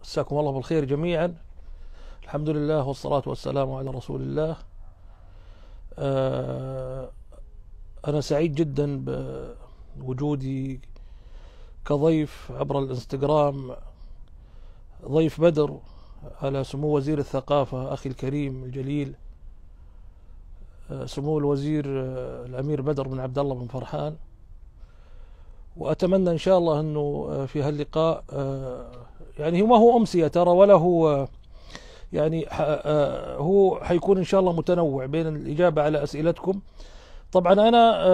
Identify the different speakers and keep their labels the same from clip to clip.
Speaker 1: مساكم أه، الله بالخير جميعا الحمد لله والصلاة والسلام على رسول الله أه، أنا سعيد جدا بوجودي كضيف عبر الانستغرام ضيف بدر على سمو وزير الثقافة أخي الكريم الجليل أه، سمو الوزير الأمير بدر بن عبد الله بن فرحان وأتمنى إن شاء الله أنه آه، في هاللقاء آه، يعني ما هو أمسية ترى ولا هو آه، يعني هو حيكون إن شاء الله متنوع بين الإجابة على أسئلتكم طبعا أنا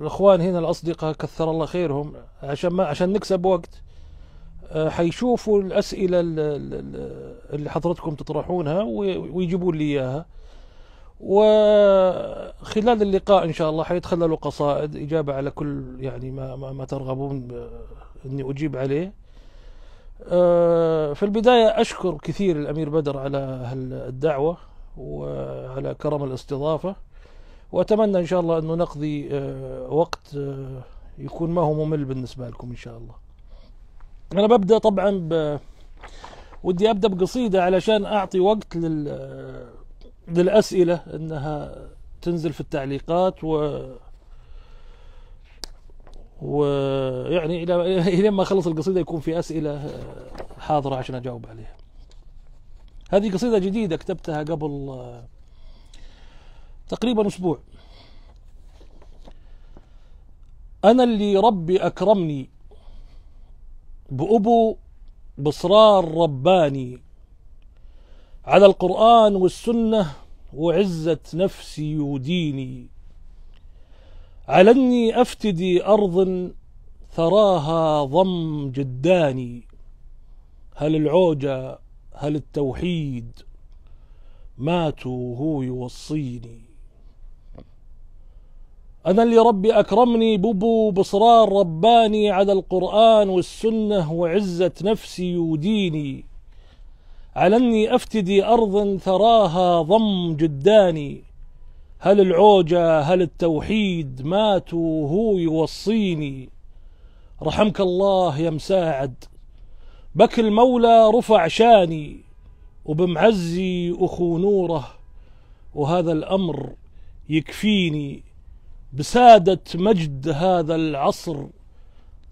Speaker 1: الإخوان هنا الأصدقاء كثر الله خيرهم عشان ما عشان نكسب وقت حيشوفوا الأسئلة اللي حضرتكم تطرحونها ويجيبوا لي إياها وخلال اللقاء ان شاء الله حيتخللوا قصائد اجابه على كل يعني ما ما, ما ترغبون اني اجيب عليه آه، في البدايه اشكر كثير الامير بدر على الدعوه وعلى كرم الاستضافه واتمنى ان شاء الله انه نقضي آه، وقت آه، يكون ما هو ممل بالنسبه لكم ان شاء الله انا ببدا طبعا ب... ودي ابدا بقصيده علشان اعطي وقت لل للأسئلة أنها تنزل في التعليقات و ويعني الى الى ما اخلص القصيده يكون في اسئله آه، حاضره عشان اجاوب عليها. هذه قصيده جديده كتبتها قبل آه، تقريبا اسبوع. انا اللي ربي اكرمني بابو بصرار رباني على القرآن والسنة وعزة نفسي وديني على أني أفتدي أرض ثراها ضم جداني هل العوجة هل التوحيد ماتوا هو يوصيني أنا اللي ربي أكرمني ببو بصرار رباني على القرآن والسنة وعزة نفسي وديني على أني أفتدي ارض ثراها ضم جداني هل العوجة هل التوحيد ماتوا هو يوصيني رحمك الله يا مساعد بك المولى رفع شاني وبمعزي أخو نوره وهذا الأمر يكفيني بسادة مجد هذا العصر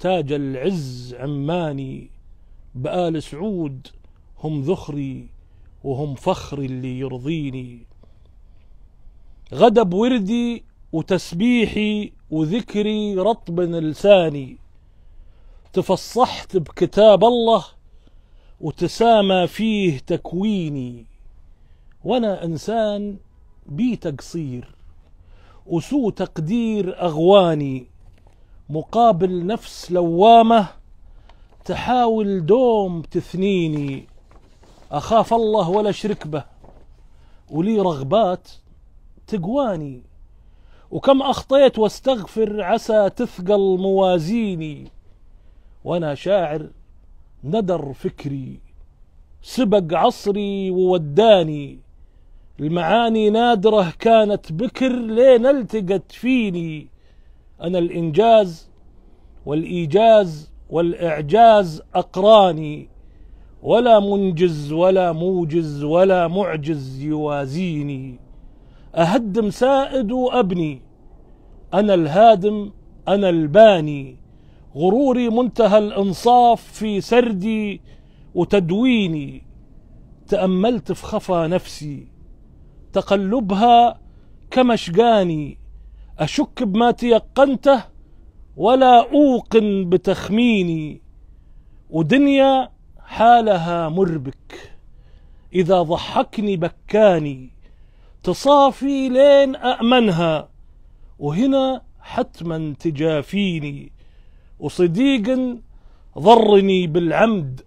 Speaker 1: تاج العز عماني بآل سعود هم ذخري وهم فخري اللي يرضيني غدب بوردي وتسبيحي وذكري رطب لساني تفصحت بكتاب الله وتسامى فيه تكويني وانا انسان بي تقصير وسوء تقدير اغواني مقابل نفس لوامه تحاول دوم تثنيني أخاف الله ولا أشرك به ولي رغبات تقواني وكم أخطيت واستغفر عسى تثقل موازيني وأنا شاعر ندر فكري سبق عصري ووداني المعاني نادرة كانت بكر لين التقت فيني أنا الإنجاز والإيجاز والإعجاز أقراني ولا منجز ولا موجز ولا معجز يوازيني أهدم سائد وأبني أنا الهادم أنا الباني غروري منتهى الإنصاف في سردي وتدويني تأملت في خفا نفسي تقلبها كمشقاني أشك بما تيقنته ولا أوقن بتخميني ودنيا حالها مربك إذا ضحكني بكاني تصافي لين أأمنها وهنا حتما تجافيني وصديق ضرني بالعمد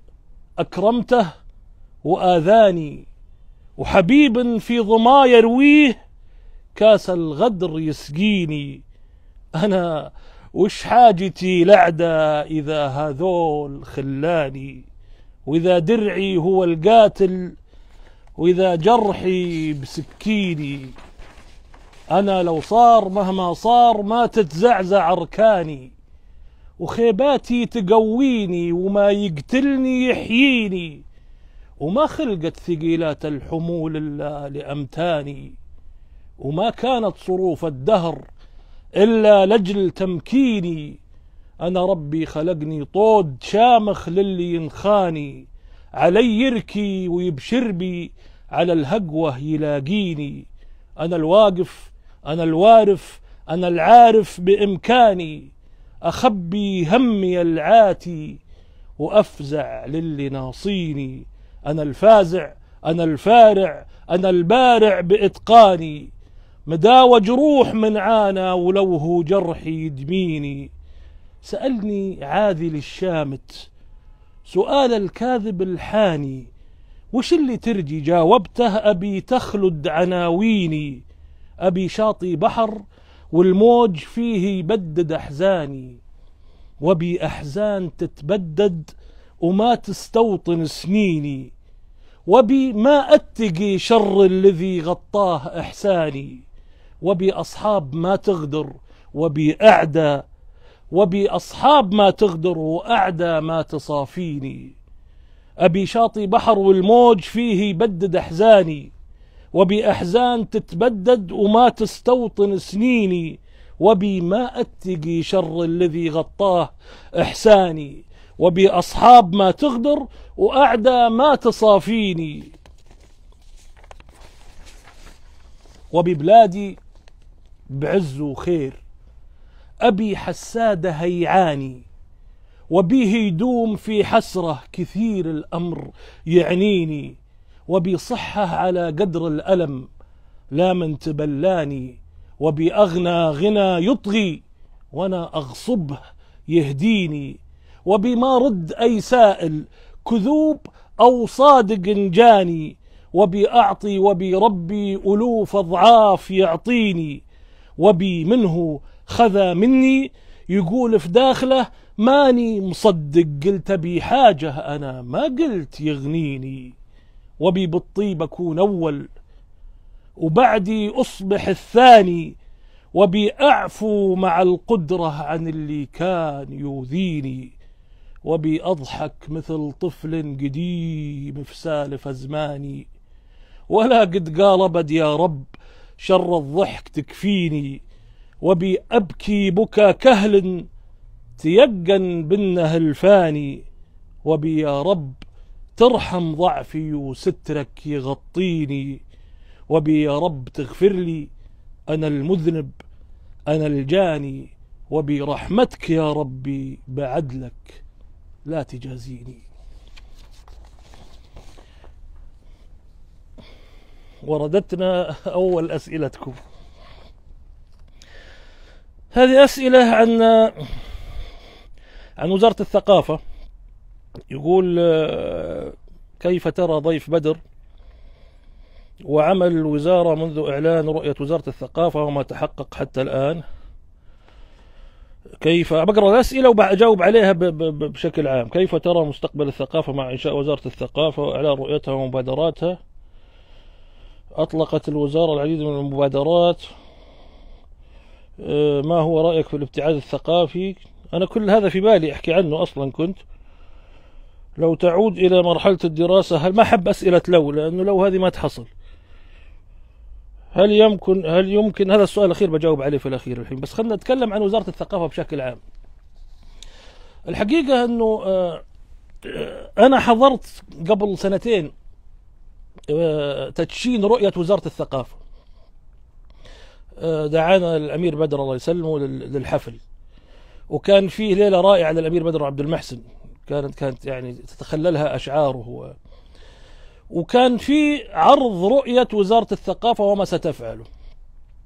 Speaker 1: أكرمته وآذاني وحبيب في ظما يرويه كاس الغدر يسقيني أنا وش حاجتي لعدة إذا هذول خلاني وإذا درعي هو القاتل وإذا جرحي بسكيني أنا لو صار مهما صار ما تتزعزع أركاني وخيباتي تقويني وما يقتلني يحييني وما خلقت ثقيلات الحمول إلا لأمتاني وما كانت صروف الدهر إلا لجل تمكيني أنا ربي خلقني طود شامخ للي ينخاني علي يركي ويبشر بي على الهقوة يلاقيني أنا الواقف أنا الوارف أنا العارف بإمكاني أخبي همي العاتي وأفزع للي ناصيني أنا الفازع أنا الفارع أنا البارع بإتقاني مداوى جروح من عانى ولو هو جرحي يدميني سألني عاذل الشامت سؤال الكاذب الحاني وش اللي ترجي جاوبته أبي تخلد عناويني أبي شاطي بحر والموج فيه يبدد أحزاني وبي أحزان تتبدد وما تستوطن سنيني وبي ما أتقي شر الذي غطاه إحساني وبي أصحاب ما تغدر وبي أعدى وبأصحاب ما تغدر وأعدى ما تصافيني أبي شاطي بحر والموج فيه يبدد أحزاني وبأحزان تتبدد وما تستوطن سنيني وبي ما أتقي شر الذي غطاه إحساني وبأصحاب ما تغدر وأعدى ما تصافيني وببلادي بعز وخير أبي حساد هيعاني وبيه يدوم في حسرة كثير الأمر يعنيني وبصحة على قدر الألم لا من تبلاني وبأغنى غنى يطغي وأنا أغصبه يهديني وبما رد أي سائل كذوب أو صادق جاني وبأعطي وبربي ألوف أضعاف يعطيني وبي منه خذا مني يقول في داخله ماني مصدق قلت أبي حاجة أنا ما قلت يغنيني وبي بالطيب أكون أول وبعدي أصبح الثاني وبي أعفو مع القدرة عن اللي كان يؤذيني وبي أضحك مثل طفل قديم في سالف أزماني ولا قد قال أبد يا رب شر الضحك تكفيني وبأبكي بكى كهل تيقن بنه الفاني وبي يا رب ترحم ضعفي وسترك يغطيني وبي يا رب تغفر لي أنا المذنب أنا الجاني وبرحمتك يا ربي بعدلك لا تجازيني وردتنا أول أسئلتكم هذه أسئلة عن عن وزارة الثقافة يقول آه، كيف ترى ضيف بدر وعمل الوزارة منذ إعلان رؤية وزارة الثقافة وما تحقق حتى الآن كيف بقرا الاسئله وبجاوب عليها بشكل عام، كيف ترى مستقبل الثقافه مع انشاء وزاره الثقافه واعلان رؤيتها ومبادراتها؟ اطلقت الوزاره العديد من المبادرات آه، ما هو رأيك في الابتعاد الثقافي أنا كل هذا في بالي أحكي عنه أصلا كنت لو تعود إلى مرحلة الدراسة هل ما حب أسئلة لو لأنه لو هذه ما تحصل هل يمكن هل يمكن هذا السؤال الأخير بجاوب عليه في الأخير الحين بس خلينا نتكلم عن وزارة الثقافة بشكل عام الحقيقة أنه آه، أنا حضرت قبل سنتين آه، تدشين رؤية وزارة الثقافة آه، دعانا الامير بدر الله يسلمه للحفل وكان فيه ليله رائعه للامير بدر عبد المحسن كانت كانت يعني تتخللها اشعاره و وكان في عرض رؤيه وزاره الثقافه وما ستفعله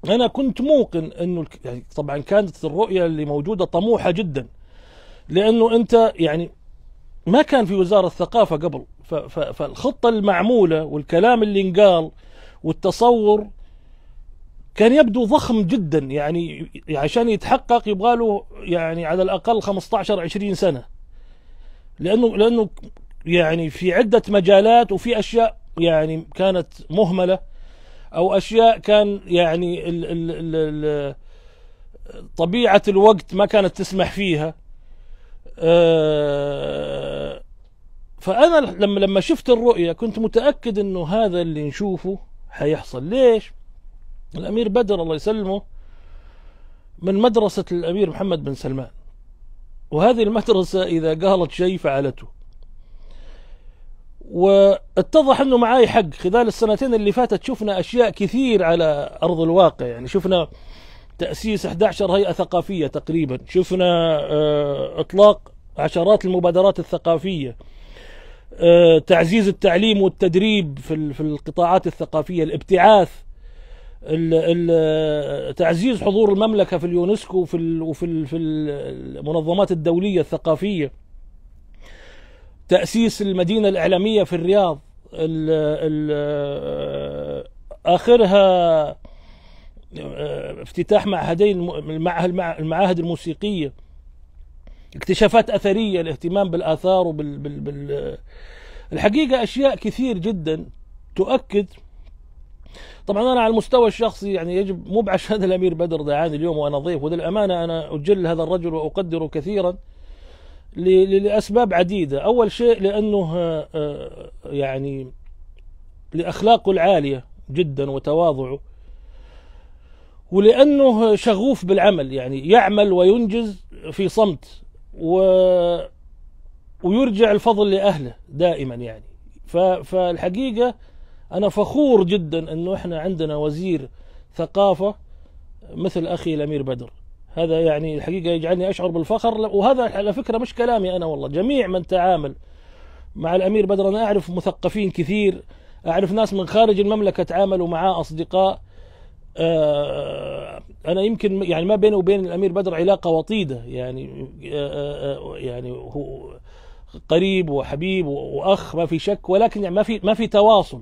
Speaker 1: انا كنت موقن انه يعني طبعا كانت الرؤيه اللي موجوده طموحه جدا لانه انت يعني ما كان في وزاره ثقافه قبل فالخطه المعموله والكلام اللي انقال والتصور كان يبدو ضخم جدا يعني عشان يتحقق يبغى له يعني على الاقل 15 20 سنه لانه لانه يعني في عده مجالات وفي اشياء يعني كانت مهمله او اشياء كان يعني الـ الـ الـ الـ طبيعه الوقت ما كانت تسمح فيها أه فانا لما لما شفت الرؤيه كنت متاكد انه هذا اللي نشوفه حيحصل ليش؟ الأمير بدر الله يسلمه من مدرسة الأمير محمد بن سلمان وهذه المدرسة إذا قالت شيء فعلته واتضح أنه معاي حق خلال السنتين اللي فاتت شفنا أشياء كثير على أرض الواقع يعني شفنا تأسيس 11 هيئة ثقافية تقريبا شفنا آه، إطلاق عشرات المبادرات الثقافية آه، تعزيز التعليم والتدريب في القطاعات الثقافية الابتعاث تعزيز حضور المملكة في اليونسكو وفي وفي في المنظمات الدولية الثقافية تأسيس المدينة الإعلامية في الرياض ال ال آخرها آه، افتتاح معهدين المعاهد الموسيقية اكتشافات أثرية الاهتمام بالآثار وبال آه، الحقيقة أشياء كثير جدا تؤكد طبعا انا على المستوى الشخصي يعني يجب مو بعشان الامير بدر دعاني اليوم وانا ضيف وللامانه انا اجل هذا الرجل واقدره كثيرا لاسباب عديده، اول شيء لانه آه، آه، يعني لاخلاقه العاليه جدا وتواضعه ولانه شغوف بالعمل يعني يعمل وينجز في صمت و ويرجع الفضل لاهله دائما يعني فالحقيقه أنا فخور جدا أنه إحنا عندنا وزير ثقافة مثل أخي الأمير بدر هذا يعني الحقيقة يجعلني أشعر بالفخر وهذا على فكرة مش كلامي أنا والله جميع من تعامل مع الأمير بدر أنا أعرف مثقفين كثير أعرف ناس من خارج المملكة تعاملوا معاه أصدقاء آه، انا يمكن يعني ما بيني وبين الامير بدر علاقه وطيده يعني آه، آه، يعني هو قريب وحبيب واخ ما في شك ولكن يعني ما في ما في تواصل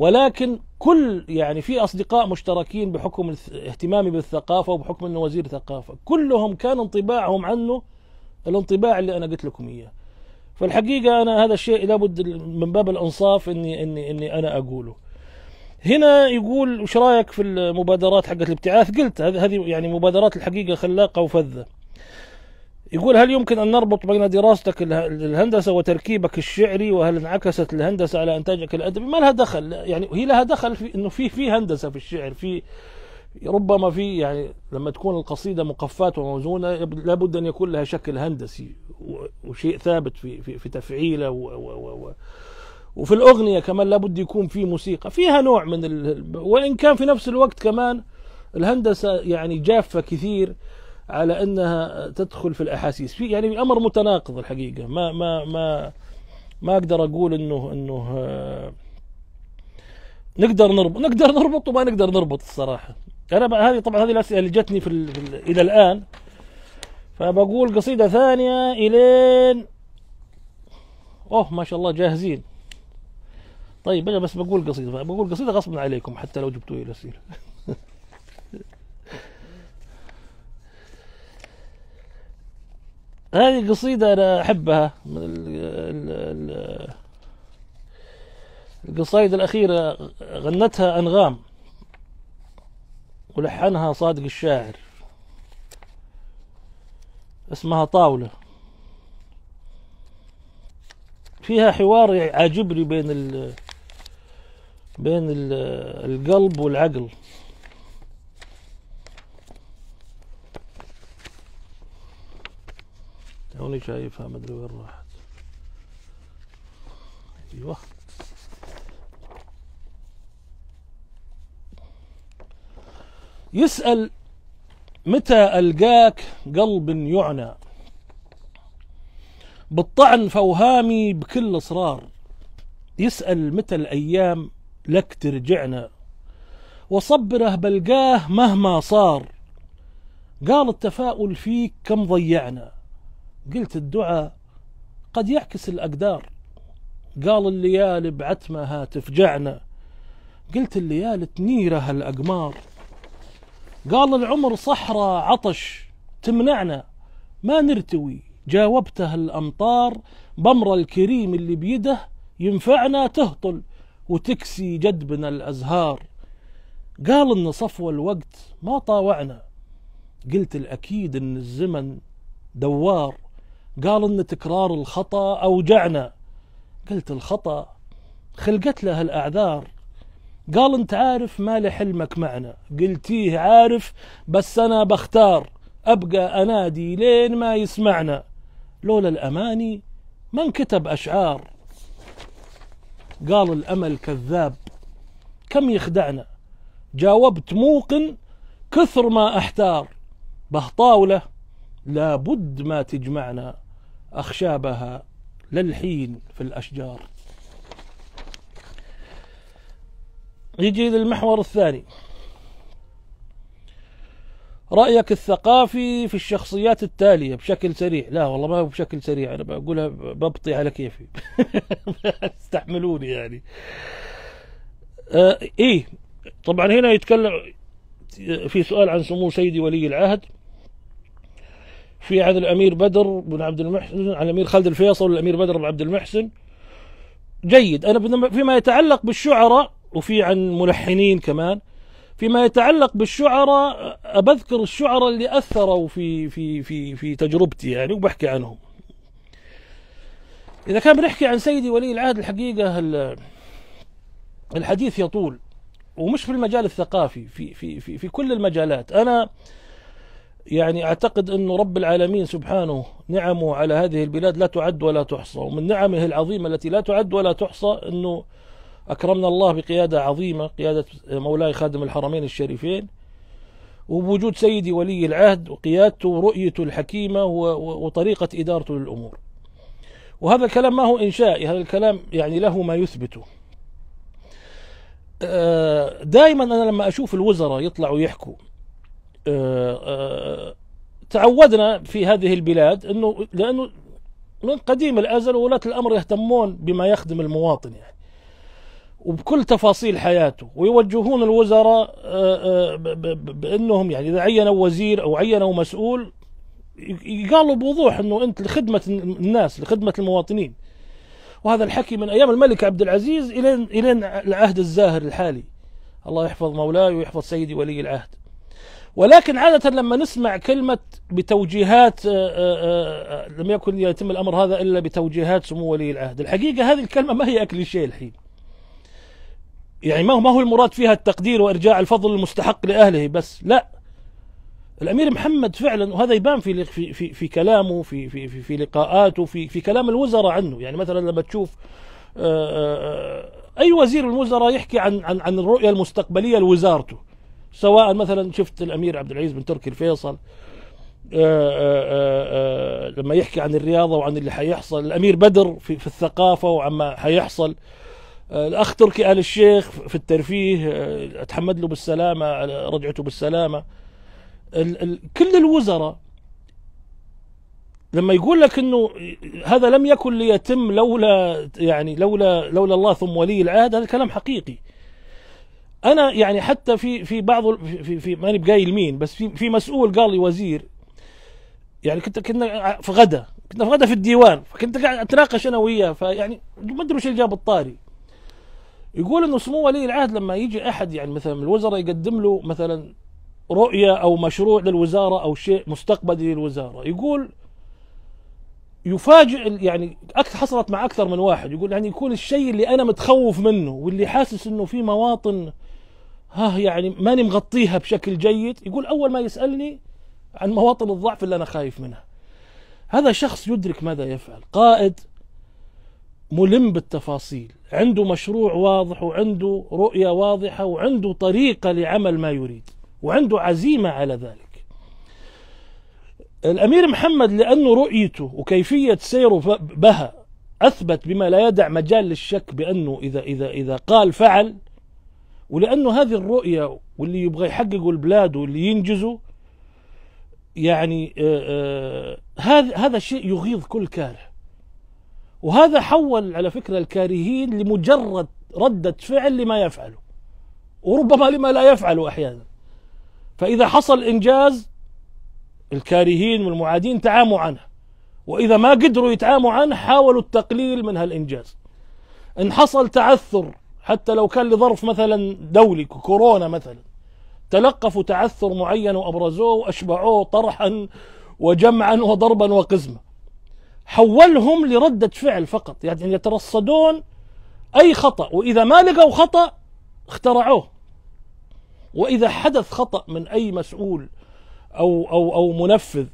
Speaker 1: ولكن كل يعني في اصدقاء مشتركين بحكم اهتمامي بالثقافه وبحكم انه وزير ثقافه كلهم كان انطباعهم عنه الانطباع اللي انا قلت لكم اياه فالحقيقه انا هذا الشيء لابد من باب الانصاف اني اني اني انا اقوله هنا يقول وش رايك في المبادرات حقت الابتعاث قلت هذه يعني مبادرات الحقيقه خلاقه وفذه يقول هل يمكن أن نربط بين دراستك للهندسة وتركيبك الشعري وهل انعكست الهندسة على إنتاجك الأدبي ما لها دخل يعني هي لها دخل في أنه في في هندسة في الشعر في ربما في يعني لما تكون القصيدة مقفات وموزونة لابد أن يكون لها شكل هندسي وشيء ثابت في في, في تفعيله و و و و وفي الأغنية كمان لابد يكون في موسيقى فيها نوع من ال... وإن كان في نفس الوقت كمان الهندسة يعني جافة كثير على انها تدخل في الاحاسيس في يعني امر متناقض الحقيقه ما ما ما ما اقدر اقول انه انه آه، نقدر نربط نقدر نربط وما نقدر نربط الصراحه انا هذه طبعا هذه الاسئله اللي جتني في في الى الان فبقول قصيده ثانيه الين اوه ما شاء الله جاهزين طيب انا بس بقول قصيده بقول قصيده غصبا عليكم حتى لو جبتوا لي الاسئله هذه قصيدة أنا أحبها من الـ القصايد الأخيرة غنتها أنغام ولحنها صادق الشاعر اسمها طاولة فيها حوار عاجبني بين الـ بين الـ القلب والعقل هوني شايفها ما ادري وين راحت ايوه يسأل متى ألقاك قلب يعنى بالطعن فوهامي بكل إصرار يسأل متى الأيام لك ترجعنا وصبره بلقاه مهما صار قال التفاؤل فيك كم ضيعنا قلت الدعاء قد يعكس الأقدار قال الليالي بعتمها تفجعنا قلت الليالي تنيرها الأقمار قال العمر صحراء عطش تمنعنا ما نرتوي جاوبته الأمطار بمر الكريم اللي بيده ينفعنا تهطل وتكسي جدبنا الأزهار قال إن صفو الوقت ما طاوعنا قلت الأكيد إن الزمن دوار قال ان تكرار الخطا اوجعنا قلت الخطا خلقت له الاعذار قال انت عارف ما لحلمك معنا قلتيه عارف بس انا بختار ابقى انادي لين ما يسمعنا لولا الاماني من كتب اشعار قال الامل كذاب كم يخدعنا جاوبت موقن كثر ما احتار به طاوله لابد ما تجمعنا أخشابها للحين في الأشجار يجي للمحور الثاني رأيك الثقافي في الشخصيات التالية بشكل سريع لا والله ما بشكل سريع أنا بقولها ببطي على كيفي استحملوني يعني آه إيه طبعا هنا يتكلم في سؤال عن سمو سيدي ولي العهد في عهد الامير بدر بن عبد المحسن عن الامير خالد الفيصل والامير بدر بن عبد المحسن جيد انا فيما يتعلق بالشعراء وفي عن ملحنين كمان فيما يتعلق بالشعراء أذكر الشعراء اللي أثروا في في في في تجربتي يعني وبحكي عنهم. إذا كان بنحكي عن سيدي ولي العهد الحقيقة الحديث يطول ومش في المجال الثقافي في في في, في كل المجالات أنا يعني أعتقد أن رب العالمين سبحانه نعمه على هذه البلاد لا تعد ولا تحصى ومن نعمه العظيمة التي لا تعد ولا تحصى أنه أكرمنا الله بقيادة عظيمة قيادة مولاي خادم الحرمين الشريفين وبوجود سيدي ولي العهد وقيادته ورؤيته الحكيمة وطريقة إدارته للأمور وهذا الكلام ما هو إنشائي هذا الكلام يعني له ما يثبته آه، دائما أنا لما أشوف الوزراء يطلعوا يحكوا آه، آه، تعودنا في هذه البلاد انه لانه من قديم الازل ولاة الامر يهتمون بما يخدم المواطن يعني وبكل تفاصيل حياته ويوجهون الوزراء آه، بانهم يعني اذا عينوا وزير او عينوا مسؤول قالوا بوضوح انه انت لخدمه الناس لخدمه المواطنين وهذا الحكي من ايام الملك عبد العزيز الى الى العهد الزاهر الحالي الله يحفظ مولاي ويحفظ سيدي ولي العهد ولكن عادة لما نسمع كلمة بتوجيهات آه، آه، آه، لم يكن يتم الأمر هذا إلا بتوجيهات سمو ولي العهد الحقيقة هذه الكلمة ما هي أكليشيه الحين يعني ما هو ما هو المراد فيها التقدير وإرجاع الفضل المستحق لأهله بس لا الأمير محمد فعلا وهذا يبان في في في, في كلامه في في في, في لقاءاته في في كلام الوزراء عنه يعني مثلا لما تشوف أي وزير من الوزراء يحكي عن عن عن الرؤية المستقبلية لوزارته سواء مثلا شفت الامير عبد العزيز بن تركي الفيصل آآ آه، آآ آه، آه، لما يحكي عن الرياضه وعن اللي حيحصل الامير بدر في, في الثقافه وعما حيحصل الاخ تركي ال الشيخ في الترفيه اتحمد له بالسلامه رجعته بالسلامه ال ال كل الوزراء لما يقول لك انه هذا لم يكن ليتم لولا يعني لولا لولا الله ثم ولي العهد هذا كلام حقيقي انا يعني حتى في في بعض في في ماني بجاي لمين بس في في مسؤول قال لي وزير يعني كنت كنا في غدا كنا في غدا في الديوان فكنت قاعد اتناقش انا وياه فيعني ما ادري وش اللي جاب الطاري يقول انه سمو ولي العهد لما يجي احد يعني مثلا من الوزراء يقدم له مثلا رؤيه او مشروع للوزاره او شيء مستقبلي للوزاره يقول يفاجئ يعني اكثر حصلت مع اكثر من واحد يقول يعني يكون الشيء اللي انا متخوف منه واللي حاسس انه في مواطن ها يعني ماني مغطيها بشكل جيد يقول أول ما يسألني عن مواطن الضعف اللي أنا خايف منها هذا شخص يدرك ماذا يفعل قائد ملم بالتفاصيل عنده مشروع واضح وعنده رؤية واضحة وعنده طريقة لعمل ما يريد وعنده عزيمة على ذلك الأمير محمد لأنه رؤيته وكيفية سيره بها أثبت بما لا يدع مجال للشك بأنه إذا إذا إذا قال فعل ولأنه هذه الرؤية واللي يبغى يحققوا البلاد واللي ينجزوا يعني آه، آه، هذا هذا الشيء يغيظ كل كاره وهذا حول على فكرة الكارهين لمجرد ردة فعل لما يفعله وربما لما لا يفعله أحيانا فإذا حصل إنجاز الكارهين والمعادين تعاموا عنه وإذا ما قدروا يتعاموا عنه حاولوا التقليل من هالإنجاز إن حصل تعثر حتى لو كان لظرف مثلا دولي كورونا مثلا تلقفوا تعثر معين وأبرزوه وأشبعوه طرحا وجمعا وضربا وقزمة حولهم لردة فعل فقط يعني يترصدون أي خطأ وإذا ما لقوا خطأ اخترعوه وإذا حدث خطأ من أي مسؤول أو, أو, أو منفذ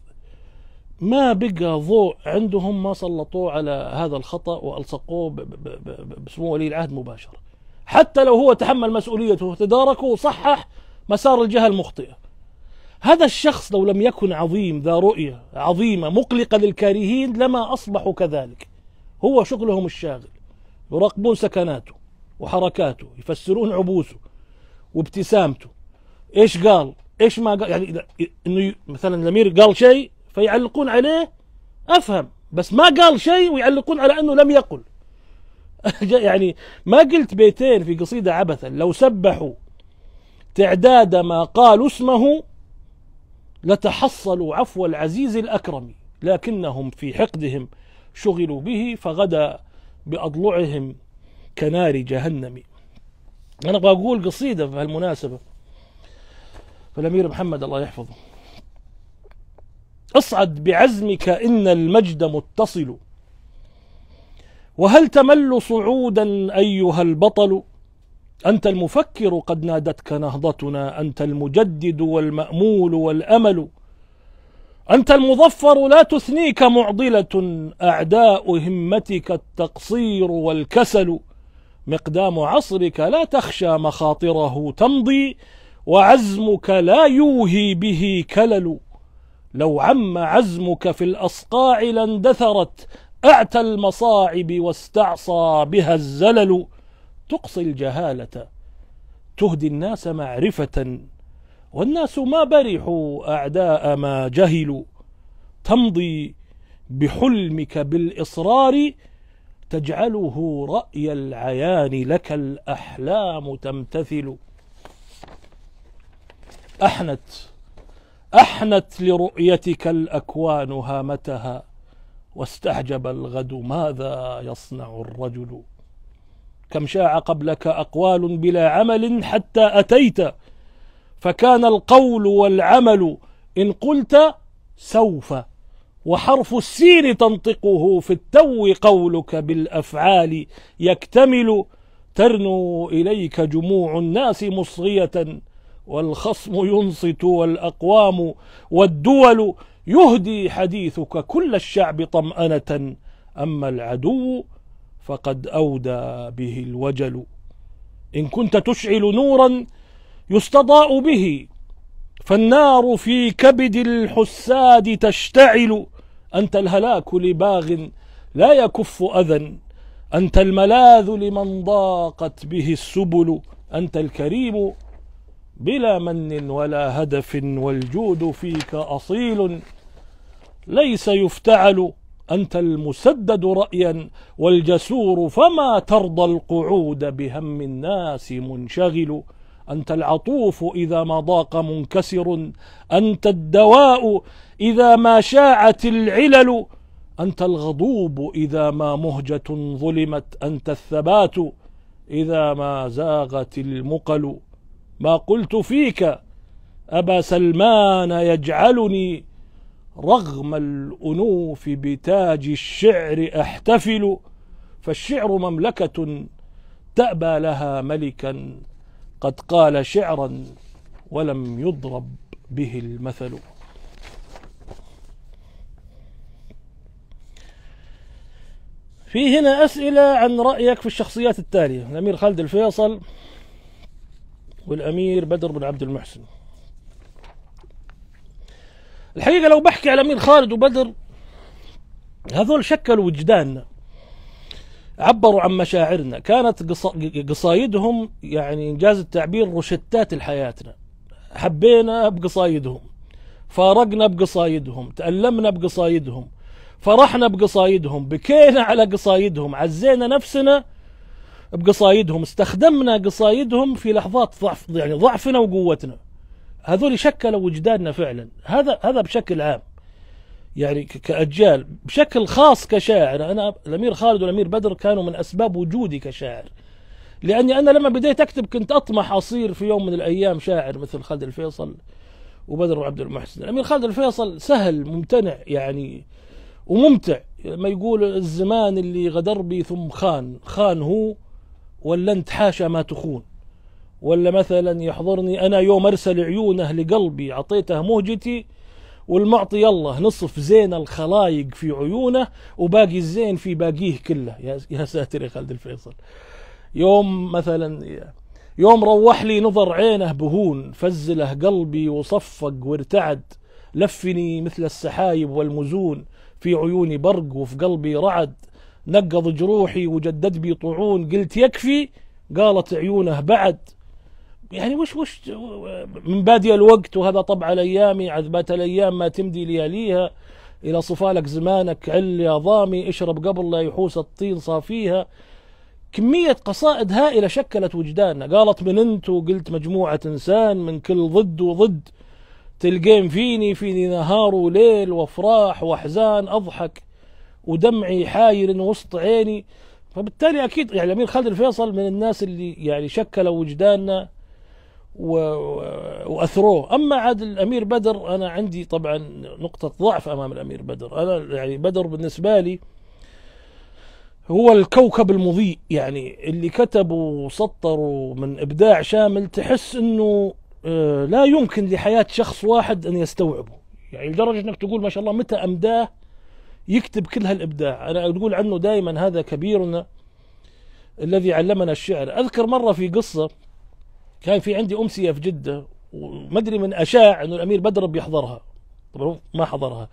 Speaker 1: ما بقى ضوء عندهم ما سلطوه على هذا الخطأ وألصقوه بسمو ولي العهد مباشرة حتى لو هو تحمل مسؤوليته وتداركه وصحح مسار الجهة المخطئة هذا الشخص لو لم يكن عظيم ذا رؤية عظيمة مقلقة للكارهين لما أصبحوا كذلك هو شغلهم الشاغل يراقبون سكناته وحركاته يفسرون عبوسه وابتسامته ايش قال ايش ما قال يعني انه مثلا الامير قال شيء فيعلقون عليه افهم بس ما قال شيء ويعلقون على انه لم يقل يعني ما قلت بيتين في قصيدة عبثا لو سبحوا تعداد ما قالوا اسمه لتحصلوا عفو العزيز الأكرم لكنهم في حقدهم شغلوا به فغدا بأضلعهم كنار جهنم أنا أبغى أقول قصيدة في هالمناسبة فالأمير محمد الله يحفظه اصعد بعزمك إن المجد متصل وهل تمل صعودا أيها البطل أنت المفكر قد نادتك نهضتنا أنت المجدد والمأمول والأمل أنت المظفر لا تثنيك معضلة أعداء همتك التقصير والكسل مقدام عصرك لا تخشى مخاطره تمضي وعزمك لا يوهي به كلل لو عم عزمك في الأصقاع لاندثرت أعتى المصاعب واستعصى بها الزلل تقصي الجهالة تهدي الناس معرفة والناس ما برحوا أعداء ما جهلوا تمضي بحلمك بالإصرار تجعله رأي العيان لك الأحلام تمتثل أحنت أحنت لرؤيتك الأكوان هامتها واستعجب الغد ماذا يصنع الرجل كم شاع قبلك اقوال بلا عمل حتى اتيت فكان القول والعمل ان قلت سوف وحرف السين تنطقه في التو قولك بالافعال يكتمل ترنو اليك جموع الناس مصغيه والخصم ينصت والاقوام والدول يهدي حديثك كل الشعب طمأنة أما العدو فقد أودى به الوجل إن كنت تشعل نورا يستضاء به فالنار في كبد الحساد تشتعل أنت الهلاك لباغ لا يكف أذى أنت الملاذ لمن ضاقت به السبل أنت الكريم بلا من ولا هدف والجود فيك أصيل ليس يفتعل أنت المسدد رأيا والجسور فما ترضى القعود بهم الناس منشغل أنت العطوف إذا ما ضاق منكسر أنت الدواء إذا ما شاعت العلل أنت الغضوب إذا ما مهجة ظلمت أنت الثبات إذا ما زاغت المقل ما قلت فيك أبا سلمان يجعلني رغم الأنوف بتاج الشعر أحتفل فالشعر مملكة تأبى لها ملكا قد قال شعرا ولم يضرب به المثل في هنا أسئلة عن رأيك في الشخصيات التالية الأمير خالد الفيصل والأمير بدر بن عبد المحسن الحقيقة لو بحكي على أمير خالد وبدر هذول شكلوا وجداننا عبروا عن مشاعرنا كانت قصايدهم يعني إنجاز التعبير روشتات لحياتنا حبينا بقصايدهم فارقنا بقصايدهم تألمنا بقصايدهم فرحنا بقصايدهم بكينا على قصايدهم عزينا نفسنا بقصايدهم استخدمنا قصايدهم في لحظات ضعف يعني ضعفنا وقوتنا هذول شكلوا وجداننا فعلا هذا هذا بشكل عام يعني كأجيال بشكل خاص كشاعر أنا الأمير خالد والأمير بدر كانوا من أسباب وجودي كشاعر لأني أنا لما بديت أكتب كنت أطمح أصير في يوم من الأيام شاعر مثل خالد الفيصل وبدر وعبد المحسن الأمير خالد الفيصل سهل ممتنع يعني وممتع لما يقول الزمان اللي غدر بي ثم خان خان هو ولا انت حاشا ما تخون ولا مثلا يحضرني أنا يوم أرسل عيونه لقلبي أعطيته مهجتي والمعطي الله نصف زين الخلايق في عيونه وباقي الزين في باقيه كله يا ساتر يا خالد الفيصل يوم مثلا يوم روح لي نظر عينه بهون فزله قلبي وصفق وارتعد لفني مثل السحايب والمزون في عيوني برق وفي قلبي رعد نقض جروحي وجدد بي طعون قلت يكفي قالت عيونه بعد يعني وش وش من بادي الوقت وهذا طبع الأيام عذبات الأيام ما تمدي لياليها إلى صفالك زمانك عل يا ضامي اشرب قبل لا يحوس الطين صافيها كمية قصائد هائلة شكلت وجداننا قالت من أنت وقلت مجموعة إنسان من كل ضد وضد تلقين فيني فيني نهار وليل وافراح واحزان اضحك ودمعي حاير وسط عيني فبالتالي اكيد يعني الامير خالد الفيصل من الناس اللي يعني شكلوا وجداننا واثروه اما عاد الامير بدر انا عندي طبعا نقطه ضعف امام الامير بدر انا يعني بدر بالنسبه لي هو الكوكب المضيء يعني اللي كتبوا وسطروا من ابداع شامل تحس انه آه، لا يمكن لحياه شخص واحد ان يستوعبه يعني لدرجه انك تقول ما شاء الله متى امداه يكتب كل هالابداع انا اقول عنه دائما هذا كبيرنا الذي علمنا الشعر اذكر مره في قصه كان في عندي امسيه في جده وما ادري من اشاع انه الامير بدر بيحضرها طبعا ما حضرها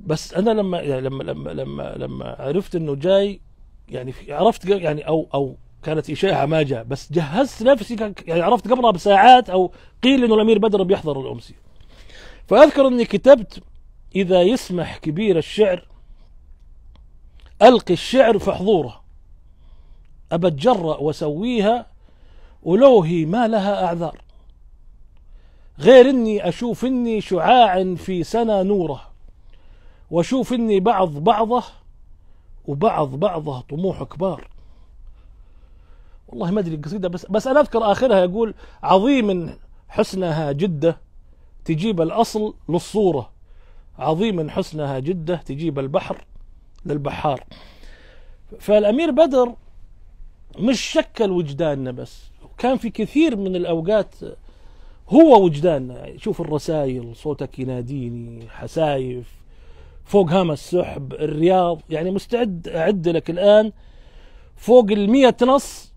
Speaker 1: بس انا لما يعني لما لما لما, لما عرفت انه جاي يعني عرفت يعني او او كانت اشاعه ما جاء بس جهزت نفسي يعني عرفت قبلها بساعات او قيل انه الامير بدر بيحضر الامسيه فاذكر اني كتبت اذا يسمح كبير الشعر القي الشعر في حضوره أبتجرأ وأسويها ولوهي ما لها أعذار غير أني أشوف أني شعاع في سنة نوره وأشوف أني بعض بعضه وبعض بعضه طموح كبار والله ما أدري القصيدة بس, بس أنا أذكر آخرها يقول عظيم حسنها جدة تجيب الأصل للصورة عظيم حسنها جدة تجيب البحر للبحار فالأمير بدر مش شكل وجداننا بس كان في كثير من الأوقات هو وجداننا يعني شوف الرسائل صوتك يناديني حسايف فوق هام السحب الرياض يعني مستعد أعد لك الآن فوق ال نص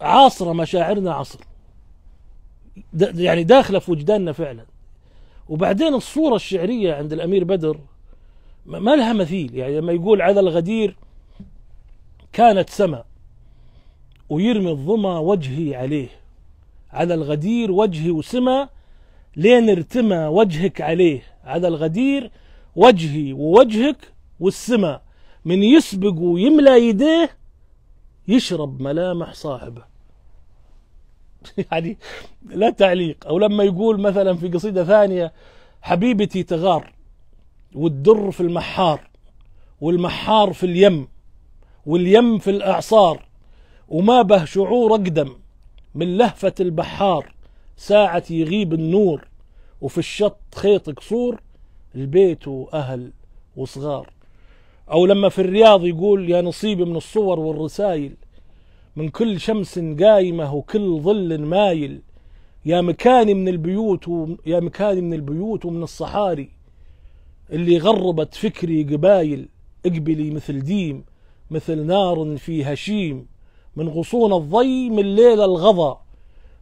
Speaker 1: عاصرة مشاعرنا عصر يعني داخلة في وجداننا فعلا وبعدين الصورة الشعرية عند الأمير بدر ما لها مثيل يعني لما يقول على الغدير كانت سما ويرمي الظما وجهي عليه على الغدير وجهي وسما لين ارتمى وجهك عليه على الغدير وجهي ووجهك والسما من يسبق ويملى يديه يشرب ملامح صاحبه يعني لا تعليق أو لما يقول مثلا في قصيدة ثانية حبيبتي تغار والدر في المحار والمحار في اليم واليم في الأعصار وما به شعور أقدم من لهفة البحار ساعة يغيب النور وفي الشط خيط قصور البيت وأهل وصغار أو لما في الرياض يقول يا نصيبي من الصور والرسايل من كل شمس قايمة وكل ظل مايل يا مكاني من البيوت ويا يا مكاني من البيوت ومن الصحاري اللي غربت فكري قبايل اقبلي مثل ديم مثل نار في هشيم من غصون الضي من ليلة الغضا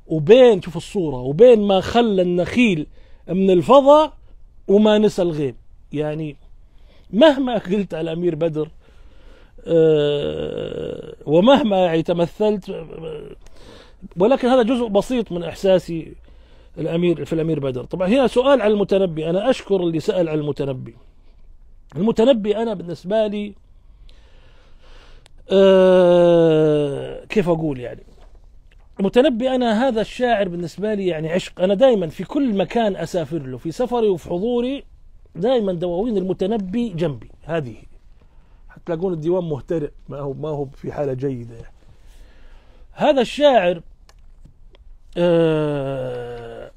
Speaker 1: وبين شوف الصورة وبين ما خلى النخيل من الفضا وما نسى الغيب يعني مهما قلت على أمير بدر آه، ومهما يعني تمثلت آه، ولكن هذا جزء بسيط من إحساسي الأمير في الأمير بدر طبعا هنا سؤال على المتنبي أنا أشكر اللي سأل على المتنبي المتنبي أنا بالنسبة لي آه، كيف اقول يعني متنبي انا هذا الشاعر بالنسبه لي يعني عشق انا دائما في كل مكان اسافر له في سفري وفي حضوري دائما دواوين المتنبي جنبي هذه حتلاقون الديوان مهترئ ما هو ما هو في حاله جيده يعني. هذا الشاعر آه،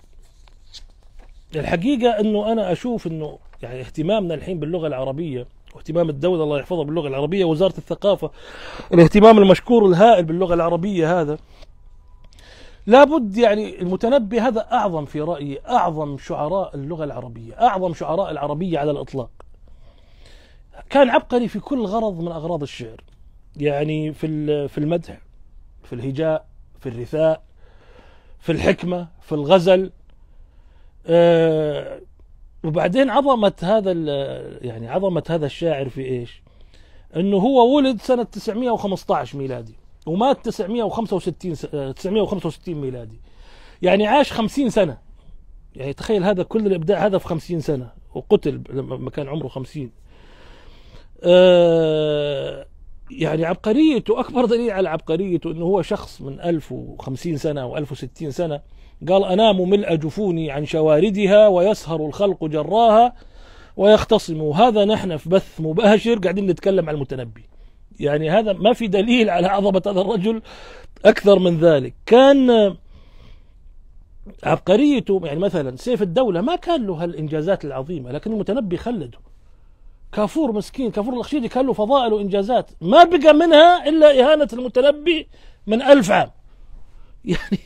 Speaker 1: الحقيقه انه انا اشوف انه يعني اهتمامنا الحين باللغه العربيه واهتمام الدولة الله يحفظها باللغة العربية وزارة الثقافة الاهتمام المشكور الهائل باللغة العربية هذا لابد يعني المتنبي هذا أعظم في رأيي أعظم شعراء اللغة العربية أعظم شعراء العربية على الإطلاق كان عبقري في كل غرض من أغراض الشعر يعني في في المدح في الهجاء في الرثاء في الحكمة في الغزل آه، وبعدين عظمة هذا يعني عظمة هذا الشاعر في ايش؟ انه هو ولد سنة 915 ميلادي ومات 965 965 آه، ميلادي يعني عاش 50 سنة يعني تخيل هذا كل الابداع هذا في 50 سنة وقتل لما كان عمره 50 آه، يعني عبقريته اكبر دليل على عبقريته انه هو شخص من 1050 سنة او 1060 سنة قال أنام ملء جفوني عن شواردها ويسهر الخلق جراها ويختصموا هذا نحن في بث مباشر قاعدين نتكلم عن المتنبي يعني هذا ما في دليل على عظمة هذا الرجل أكثر من ذلك كان عبقريته يعني مثلا سيف الدولة ما كان له هالإنجازات العظيمة لكن المتنبي خلده كافور مسكين كافور الخشيدي كان له فضائل وإنجازات ما بقى منها إلا إهانة المتنبي من ألف عام يعني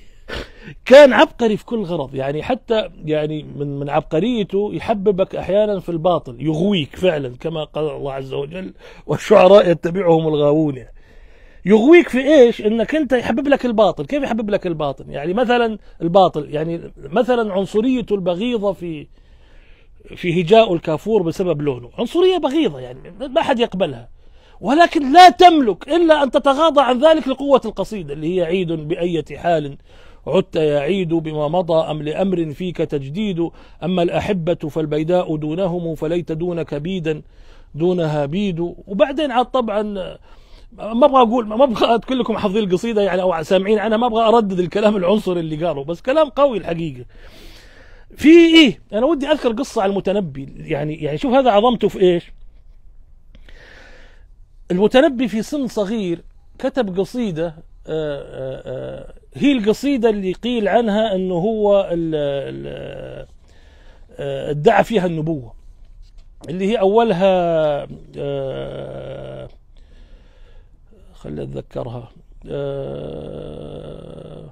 Speaker 1: كان عبقري في كل غرض يعني حتى يعني من من عبقريته يحببك احيانا في الباطل يغويك فعلا كما قال الله عز وجل والشعراء يتبعهم الغاوون يعني. يغويك في ايش؟ انك انت يحبب لك الباطل، كيف يحبب لك الباطل؟ يعني مثلا الباطل يعني مثلا عنصريته البغيضه في في هجاء الكافور بسبب لونه، عنصريه بغيضه يعني ما حد يقبلها. ولكن لا تملك الا ان تتغاضى عن ذلك لقوه القصيده اللي هي عيد باية حال عدت يعيد بما مضى أم لأمر فيك تجديد أما الأحبة فالبيداء دونهم فليت دونك بيدا دونها بيد وبعدين عاد طبعا ما ابغى اقول ما ابغى كلكم حافظين القصيده يعني او سامعين انا ما ابغى اردد الكلام العنصري اللي قاله بس كلام قوي الحقيقه في ايه انا ودي اذكر قصه على المتنبي يعني يعني شوف هذا عظمته في ايش المتنبي في سن صغير كتب قصيده آه، آه، آه، هي القصيدة اللي قيل عنها أنه هو آه، ادعى فيها النبوة اللي هي أولها آه، خلي أتذكرها آه،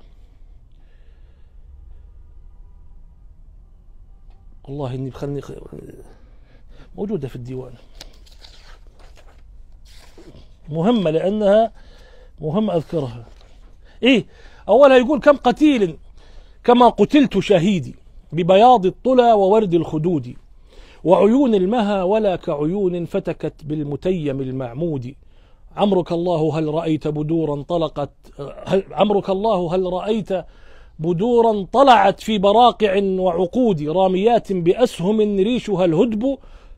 Speaker 1: والله إني خلني موجودة في الديوان مهمة لأنها مهمة أذكرها إيه أولا يقول كم قتيل كما قتلت شهيدي ببياض الطلا وورد الخدود وعيون المها ولا كعيون فتكت بالمتيم المعمود عمرك الله هل رأيت بدورا طلقت هل عمرك الله هل رأيت بدورا طلعت في براقع وعقود راميات بأسهم ريشها الهدب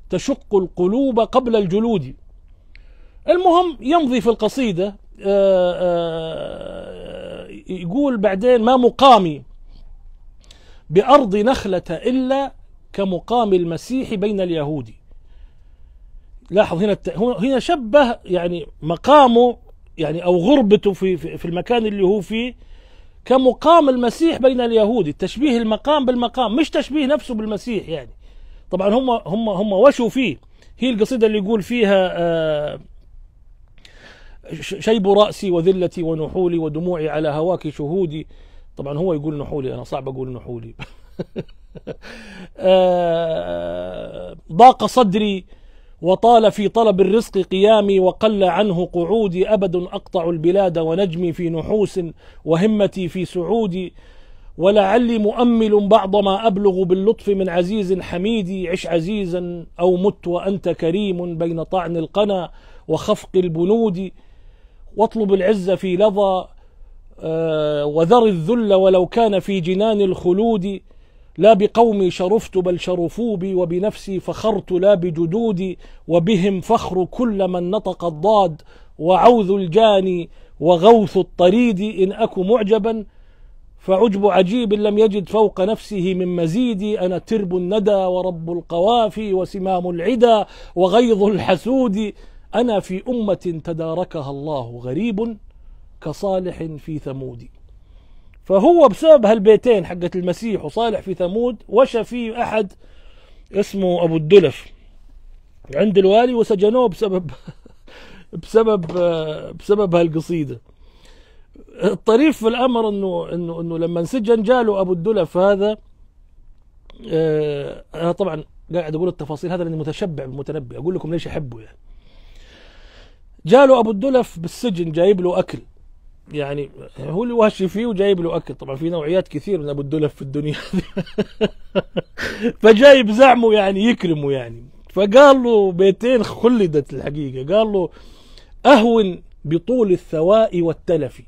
Speaker 1: تشق القلوب قبل الجلود المهم يمضي في القصيدة آه، آه، يقول بعدين ما مقامي بأرض نخلة إلا كمقام المسيح بين اليهود لاحظ هنا هنا شبه يعني مقامه يعني أو غربته في, في, في المكان اللي هو فيه كمقام المسيح بين اليهود تشبيه المقام بالمقام مش تشبيه نفسه بالمسيح يعني طبعا هم هم هم وشوا فيه هي القصيدة اللي يقول فيها آه شيب رأسي وذلتي ونحولي ودموعي على هواك شهودي طبعا هو يقول نحولي أنا صعب أقول نحولي آه، ضاق صدري وطال في طلب الرزق قيامي وقل عنه قعودي أبد أقطع البلاد ونجمي في نحوس وهمتي في سعودي ولعلي مؤمل بعض ما أبلغ باللطف من عزيز حميدي عش عزيزا أو مت وأنت كريم بين طعن القنا وخفق البنود واطلب العز في لظى آه، وذر الذل ولو كان في جنان الخلود لا بقومي شرفت بل شرفوا بي وبنفسي فخرت لا بجدودي وبهم فخر كل من نطق الضاد وعوذ الجاني وغوث الطريد إن أك معجبا فعجب عجيب لم يجد فوق نفسه من مزيد أنا ترب الندى ورب القوافي وسمام العدا وغيظ الحسود أنا في أمة تداركها الله غريب كصالح في ثمود فهو بسبب هالبيتين حقة المسيح وصالح في ثمود وشى في أحد اسمه أبو الدلف عند الوالي وسجنوه بسبب بسبب بسبب هالقصيدة الطريف في الأمر أنه أنه أنه لما انسجن جاله أبو الدلف هذا آه، أنا طبعا قاعد أقول التفاصيل هذا لأني متشبع بالمتنبي أقول لكم ليش أحبه يعني جاله ابو الدلف بالسجن جايب له اكل يعني هو اللي واشي فيه وجايب له اكل طبعا في نوعيات كثير من ابو الدلف في الدنيا فجايب زعمه يعني يكرمه يعني فقال له بيتين خلدت الحقيقه قال له اهون بطول الثواء والتلف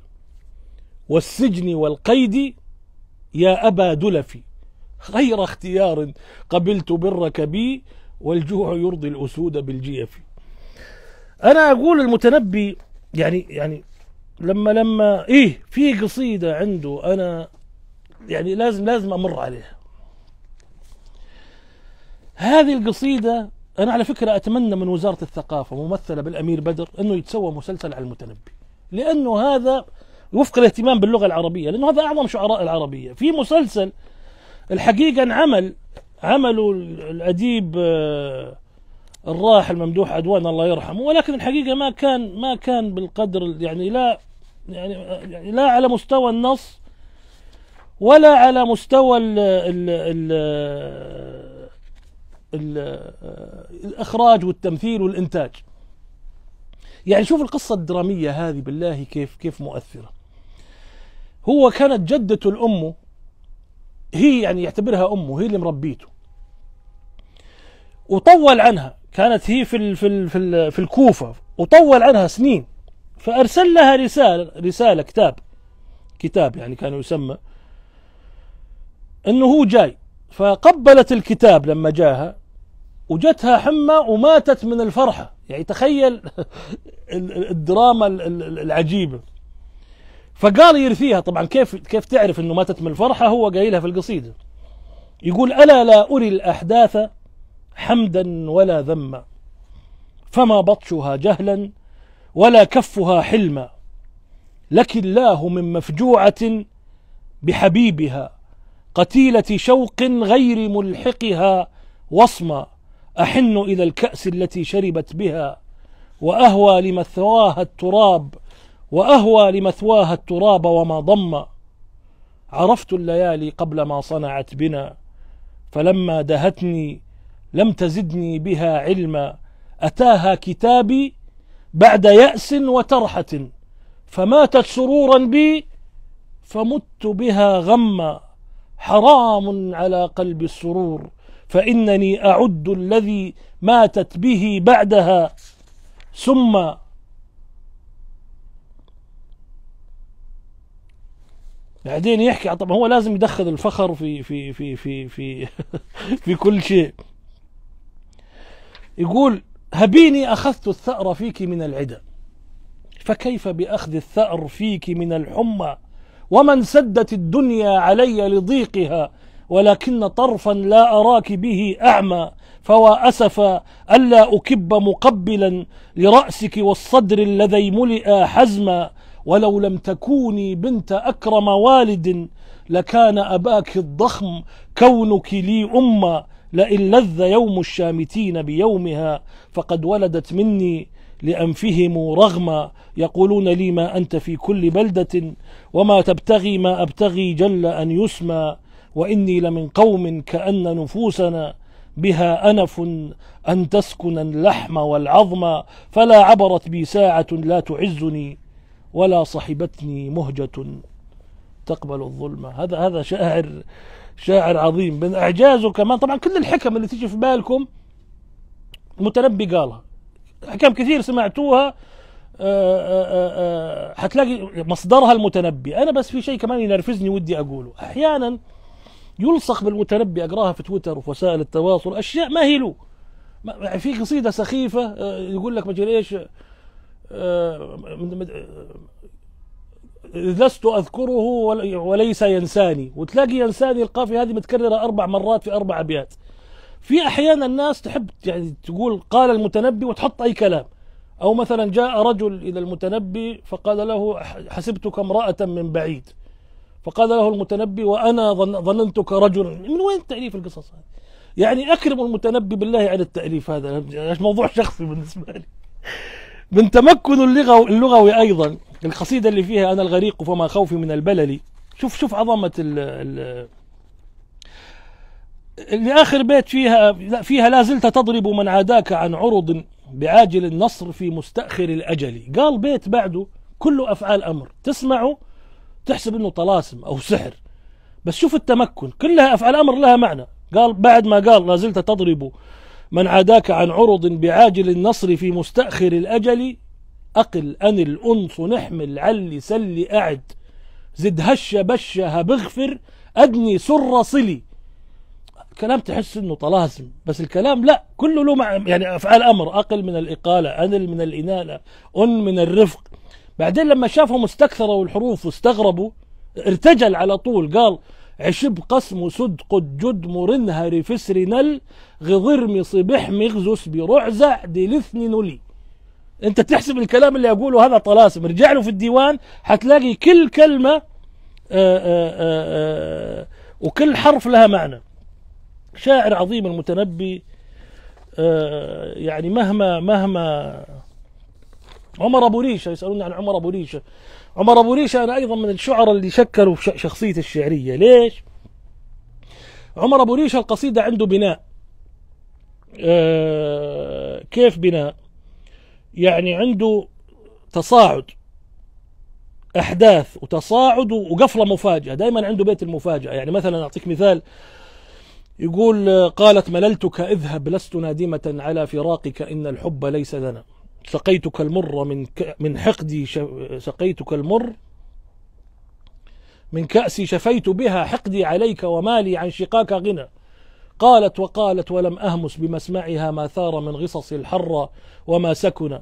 Speaker 1: والسجن والقيد يا ابا دلف غير اختيار قبلت برك بي والجوع يرضي الاسود بالجيف انا اقول المتنبي يعني يعني لما لما ايه في قصيده عنده انا يعني لازم لازم امر عليها هذه القصيده انا على فكره اتمنى من وزاره الثقافه ممثله بالامير بدر انه يتسوى مسلسل على المتنبي لانه هذا وفق الاهتمام باللغه العربيه لانه هذا اعظم شعراء العربيه في مسلسل الحقيقه انعمل عمله الاديب آه الراحل ممدوح عدوان الله يرحمه ولكن الحقيقه ما كان ما كان بالقدر يعني لا يعني،, يعني لا على مستوى النص ولا على مستوى الـ الـ الـ الـ الاخراج والتمثيل والانتاج يعني شوف القصه الدراميه هذه بالله كيف كيف مؤثره هو كانت جدته الامه هي يعني يعتبرها امه هي اللي مربيته وطول عنها كانت هي في في في, في الكوفه وطول عنها سنين فارسل لها رساله رساله كتاب كتاب يعني كان يسمى انه هو جاي فقبلت الكتاب لما جاها وجتها حمى وماتت من الفرحه يعني تخيل الدراما العجيبه فقال يرثيها طبعا كيف كيف تعرف انه ماتت من الفرحه هو قايلها في القصيده يقول الا لا اري الاحداث حمدا ولا ذما فما بطشها جهلا ولا كفها حلما لك الله من مفجوعة بحبيبها قتيلة شوق غير ملحقها وصما أحن إلى الكأس التي شربت بها وأهوى لمثواها التراب وأهوى لمثواها التراب وما ضم عرفت الليالي قبل ما صنعت بنا فلما دهتني لم تزدني بها علما أتاها كتابي بعد يأس وترحة فماتت سرورا بي فمت بها غما حرام على قلب السرور فإنني أعد الذي ماتت به بعدها ثم بعدين يحكي طبعا هو لازم يدخل الفخر في في في في في في كل شيء يقول هبيني أخذت الثأر فيك من العدى فكيف بأخذ الثأر فيك من الحمى ومن سدت الدنيا علي لضيقها ولكن طرفا لا أراك به أعمى فوا أسفا ألا أكب مقبلا لرأسك والصدر الذي ملئ حزما ولو لم تكوني بنت أكرم والد لكان أباك الضخم كونك لي أما لئن لذ يوم الشامتين بيومها فقد ولدت مني لأنفهم رغما يقولون لي ما أنت في كل بلدة وما تبتغي ما أبتغي جل أن يسمى وإني لمن قوم كأن نفوسنا بها أنف أن تسكن اللحم والعظم فلا عبرت بي ساعة لا تعزني ولا صحبتني مهجة تقبل الظلم هذا هذا شاعر شاعر عظيم من اعجازه كمان طبعا كل الحكم اللي تيجي في بالكم متنبي قالها حكم كثير سمعتوها آه، آه، آه، حتلاقي مصدرها المتنبي انا بس في شيء كمان ينرفزني ودي اقوله احيانا يلصق بالمتنبي اقراها في تويتر وفي وسائل التواصل اشياء ما هي له يعني في قصيده سخيفه يقول لك مثلا ايش لست أذكره وليس ينساني وتلاقي ينساني القافية هذه متكررة أربع مرات في أربع أبيات في أحيانا الناس تحب يعني تقول قال المتنبي وتحط أي كلام أو مثلا جاء رجل إلى المتنبي فقال له حسبتك امرأة من بعيد فقال له المتنبي وأنا ظننتك رجلا من وين تأليف القصص هذه يعني اكرم المتنبي بالله على التأليف هذا موضوع شخصي بالنسبة لي من تمكن اللغوي أيضا القصيدة اللي فيها أنا الغريق فما خوفي من البلل شوف شوف عظمة ال اللي اخر بيت فيها فيها لا زلت تضرب من عاداك عن عرض بعاجل النصر في مستأخر الأجل قال بيت بعده كله أفعال أمر تسمعه تحسب أنه طلاسم أو سحر بس شوف التمكن كلها أفعال أمر لها معنى قال بعد ما قال لا زلت تضرب من عاداك عن عرض بعاجل النصر في مستأخر الأجل أقل أن الأنص نحمل علي سلي أعد زد هشة بشة هبغفر أدني سر صلي كلام تحس انه طلاسم بس الكلام لا كله له مع يعني افعال امر اقل من الاقاله انل من الاناله ان من الرفق بعدين لما شافهم استكثروا الحروف واستغربوا ارتجل على طول قال عشب قسم سد قد جد مرنهري فسر نل غضرم صبح مغزس برعزع دي نلي انت تحسب الكلام اللي اقوله هذا طلاسم ارجع له في الديوان حتلاقي كل كلمه آآ آه، آآ آه، آه، وكل حرف لها معنى شاعر عظيم المتنبي يعني مهما مهما عمر ابو ريشه يسالون عن عمر ابو ريشه عمر ابو ريشه انا ايضا من الشعراء اللي شكلوا شخصيته الشعريه ليش عمر ابو ريشه القصيده عنده بناء كيف بناء يعني عنده تصاعد احداث وتصاعد وقفله مفاجاه دائما عنده بيت المفاجاه يعني مثلا اعطيك مثال يقول قالت مللتك اذهب لست نادمه على فراقك ان الحب ليس لنا سقيتك المر من ك... من حقدي ش... سقيتك المر من كأسي شفيت بها حقدي عليك ومالي عن شقاك غنى قالت وقالت ولم أهمس بمسمعها ما ثار من غصص الحرة وما سكن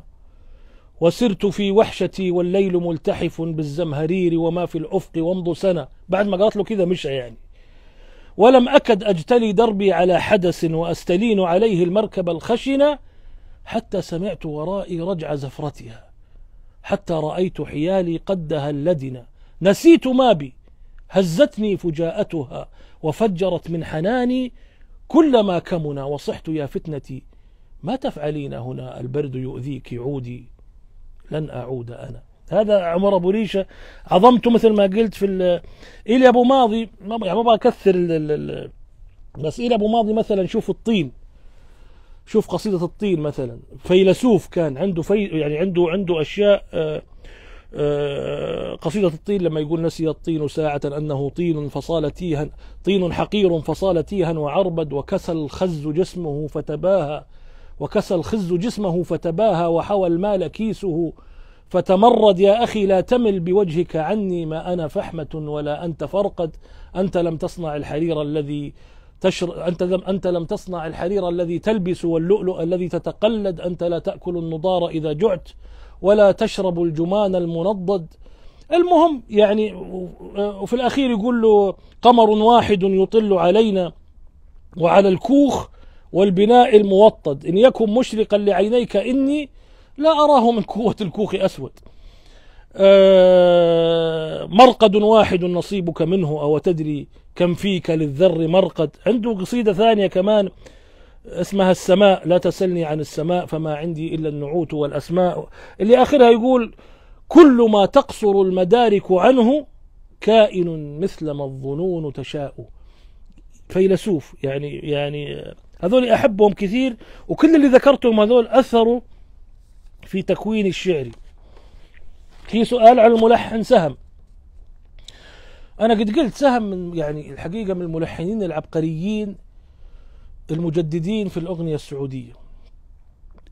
Speaker 1: وسرت في وحشتي والليل ملتحف بالزمهرير وما في الأفق وامض سنة بعد ما قالت له كذا مشى يعني ولم أكد أجتلي دربي على حدس وأستلين عليه المركب الخشنة حتى سمعت ورائي رجع زفرتها حتى رأيت حيالي قدها اللدنة نسيت ما بي هزتني فجاءتها وفجرت من حناني كلما كمنا وصحت يا فتنتي ما تفعلين هنا البرد يؤذيك عودي لن أعود أنا هذا عمر أبو ريشة عظمته مثل ما قلت في إلي أبو ماضي ما يعني بكثر أكثر بس إلي أبو ماضي مثلا شوف الطين شوف قصيدة الطين مثلا فيلسوف كان عنده في يعني عنده عنده أشياء آه، آه، قصيدة الطين لما يقول نسي الطين ساعة أنه طين فصال تيها طين حقير فصال تيها وعربد وكسى الخز جسمه فتباهى وكسى الخز جسمه فتباهى وحوى المال كيسه فتمرد يا أخي لا تمل بوجهك عني ما أنا فحمة ولا أنت فرقد أنت لم تصنع الحرير الذي تشر أنت لم أنت لم تصنع الحرير الذي تلبس واللؤلؤ الذي تتقلد أنت لا تأكل النضار إذا جعت ولا تشربوا الجمان المنضد المهم يعني وفي الأخير يقول له قمر واحد يطل علينا وعلى الكوخ والبناء الموطد إن يكن مشرقا لعينيك إني لا أراه من قوة الكوخ أسود آه، مرقد واحد نصيبك منه أو تدري كم فيك للذر مرقد عنده قصيدة ثانية كمان اسمها السماء لا تسلني عن السماء فما عندي إلا النعوت والأسماء اللي آخرها يقول كل ما تقصر المدارك عنه كائن مثلما الظنون تشاء فيلسوف يعني يعني هذول أحبهم كثير وكل اللي ذكرتهم هذول أثروا في تكوين الشعر في سؤال عن الملحن سهم أنا قد قلت سهم من يعني الحقيقة من الملحنين العبقريين المجددين في الأغنية السعودية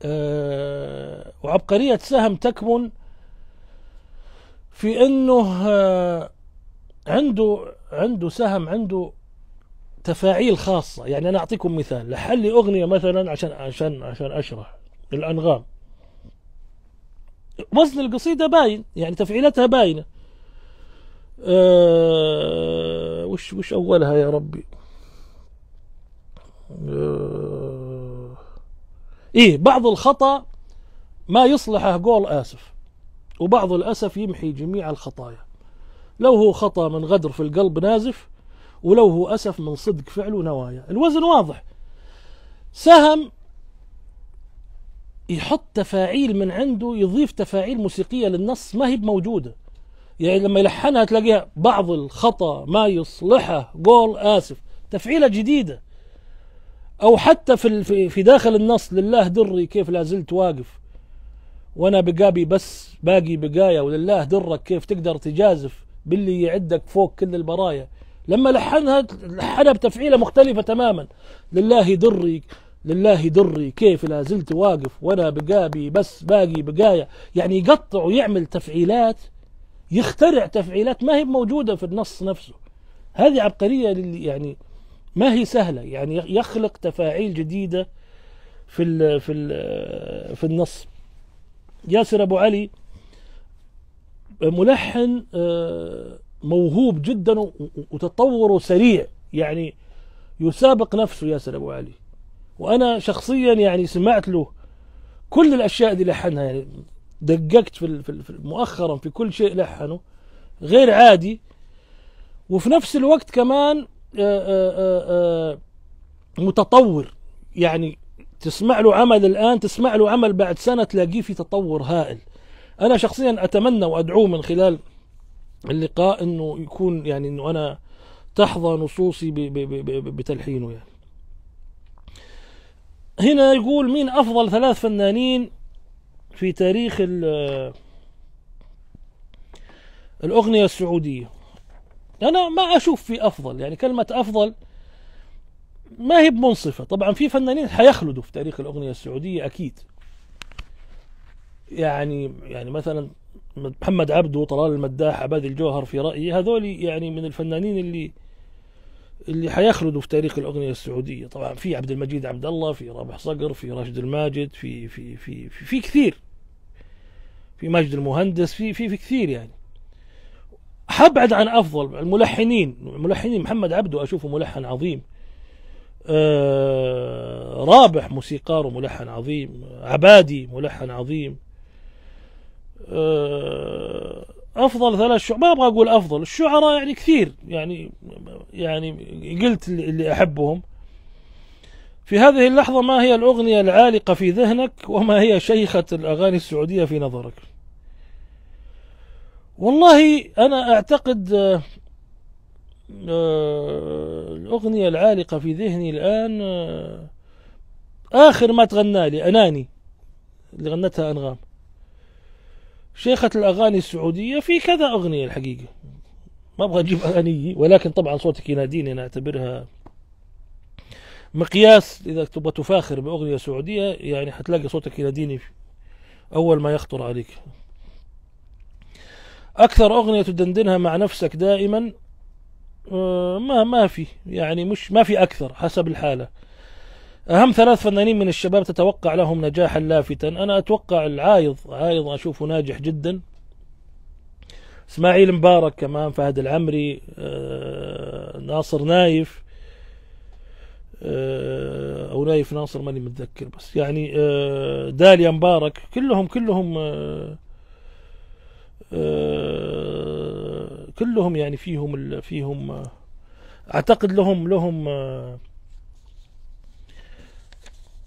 Speaker 1: آه، وعبقرية سهم تكمن في أنه آه، عنده عنده سهم عنده تفاعيل خاصة يعني أنا أعطيكم مثال لحل لي أغنية مثلا عشان عشان عشان أشرح الأنغام وزن القصيدة باين يعني تفعيلتها باينة أه وش وش أولها يا ربي آه. ايه بعض الخطا ما يصلحه قول اسف وبعض الاسف يمحي جميع الخطايا لو هو خطا من غدر في القلب نازف ولو هو اسف من صدق فعل ونوايا الوزن واضح سهم يحط تفاعيل من عنده يضيف تفاعيل موسيقيه للنص ما هي موجوده يعني لما يلحنها تلاقيها بعض الخطا ما يصلحه قول اسف تفعيله جديده أو حتى في في داخل النص لله دري كيف لا زلت واقف وأنا بقابي بس باقي بقايا ولله درك كيف تقدر تجازف باللي يعدك فوق كل البرايا لما لحنها لحنها بتفعيلة مختلفة تماما لله دري لله دري كيف لا زلت واقف وأنا بقابي بس باقي بقايا يعني يقطع ويعمل تفعيلات يخترع تفعيلات ما هي موجودة في النص نفسه هذه عبقرية يعني ما هي سهلة يعني يخلق تفاعيل جديدة في الـ في الـ في النص ياسر أبو علي ملحن آه، موهوب جدا وتطوره سريع يعني يسابق نفسه ياسر أبو علي وأنا شخصيا يعني سمعت له كل الأشياء دي لحنها يعني دققت في مؤخرا في كل شيء لحنه غير عادي وفي نفس الوقت كمان آه، آه، آه، متطور يعني تسمع له عمل الآن تسمع له عمل بعد سنة تلاقيه في تطور هائل أنا شخصيا أتمنى وادعوه من خلال اللقاء أنه يكون يعني أنه أنا تحظى نصوصي بتلحينه يعني هنا يقول مين أفضل ثلاث فنانين في تاريخ الأغنية السعودية أنا ما أشوف في أفضل يعني كلمة أفضل ما هي بمنصفة طبعا في فنانين حيخلدوا في تاريخ الأغنية السعودية أكيد يعني يعني مثلا محمد عبده طلال المداح عباد الجوهر في رأيي هذول يعني من الفنانين اللي اللي حيخلدوا في تاريخ الأغنية السعودية طبعا في عبد المجيد عبد الله في رابح صقر في راشد الماجد في في في في, في كثير في ماجد المهندس في في في كثير يعني حبعد عن افضل الملحنين الملحنين محمد عبده اشوفه ملحن عظيم آه رابح موسيقار وملحن عظيم عبادي ملحن عظيم آه افضل ثلاث شعراء ما ابغى اقول افضل الشعراء يعني كثير يعني يعني قلت اللي احبهم في هذه اللحظه ما هي الاغنيه العالقه في ذهنك وما هي شيخه الاغاني السعوديه في نظرك والله أنا أعتقد آه، آه، الأغنية العالقة في ذهني الآن آه، آخر ما تغنى لي أناني اللي غنتها أنغام شيخة الأغاني السعودية في كذا أغنية الحقيقة ما أبغى أجيب أغاني ولكن طبعا صوتك يناديني أنا أعتبرها مقياس إذا تبغى تفاخر بأغنية سعودية يعني حتلاقي صوتك يناديني أول ما يخطر عليك اكثر اغنيه تدندنها مع نفسك دائما آه، ما ما في يعني مش ما في اكثر حسب الحاله اهم ثلاث فنانين من الشباب تتوقع لهم نجاحا لافتا انا اتوقع العايض عايض اشوفه ناجح جدا اسماعيل مبارك كمان فهد العمري آه، ناصر نايف آه، او نايف ناصر ماني متذكر بس يعني داليا مبارك كلهم كلهم آه، كلهم يعني فيهم فيهم آه، اعتقد لهم لهم آه،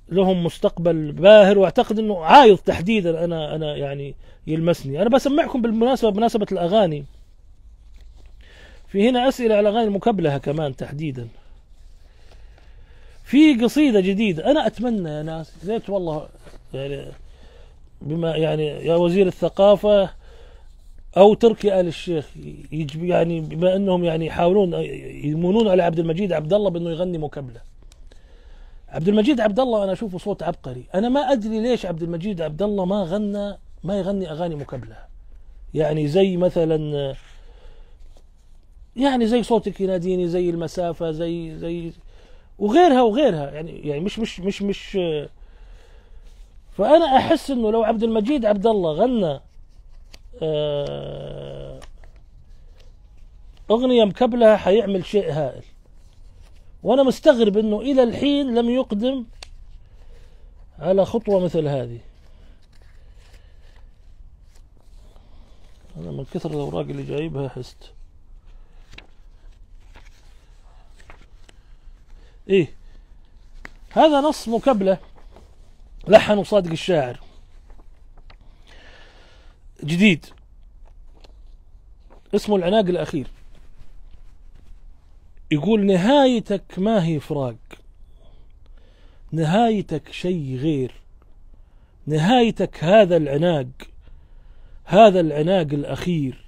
Speaker 1: لهم مستقبل باهر واعتقد انه عايض تحديدا انا انا يعني يلمسني انا بسمعكم بالمناسبه بمناسبه الاغاني في هنا اسئله على الاغاني المكبلهه كمان تحديدا في قصيده جديده انا اتمنى يا ناس ليت والله يعني بما يعني يا وزير الثقافه او تركي ال الشيخ يعني بما انهم يعني يحاولون يمونون على عبد المجيد عبد الله بانه يغني مكبله عبد المجيد عبد الله انا اشوفه صوت عبقري انا ما ادري ليش عبد المجيد عبد الله ما غنى ما يغني اغاني مكبله يعني زي مثلا يعني زي صوتك يناديني زي المسافه زي زي وغيرها وغيرها يعني يعني مش مش مش مش فانا احس انه لو عبد المجيد عبد الله غنى آه، أغنية مكبلها حيعمل شيء هائل وأنا مستغرب أنه إلى الحين لم يقدم على خطوة مثل هذه أنا من كثر الأوراق اللي جايبها حست إيه هذا نص مكبلة لحنه صادق الشاعر جديد اسمه العناق الأخير يقول نهايتك ما هي فراق نهايتك شيء غير نهايتك هذا العناق هذا العناق الأخير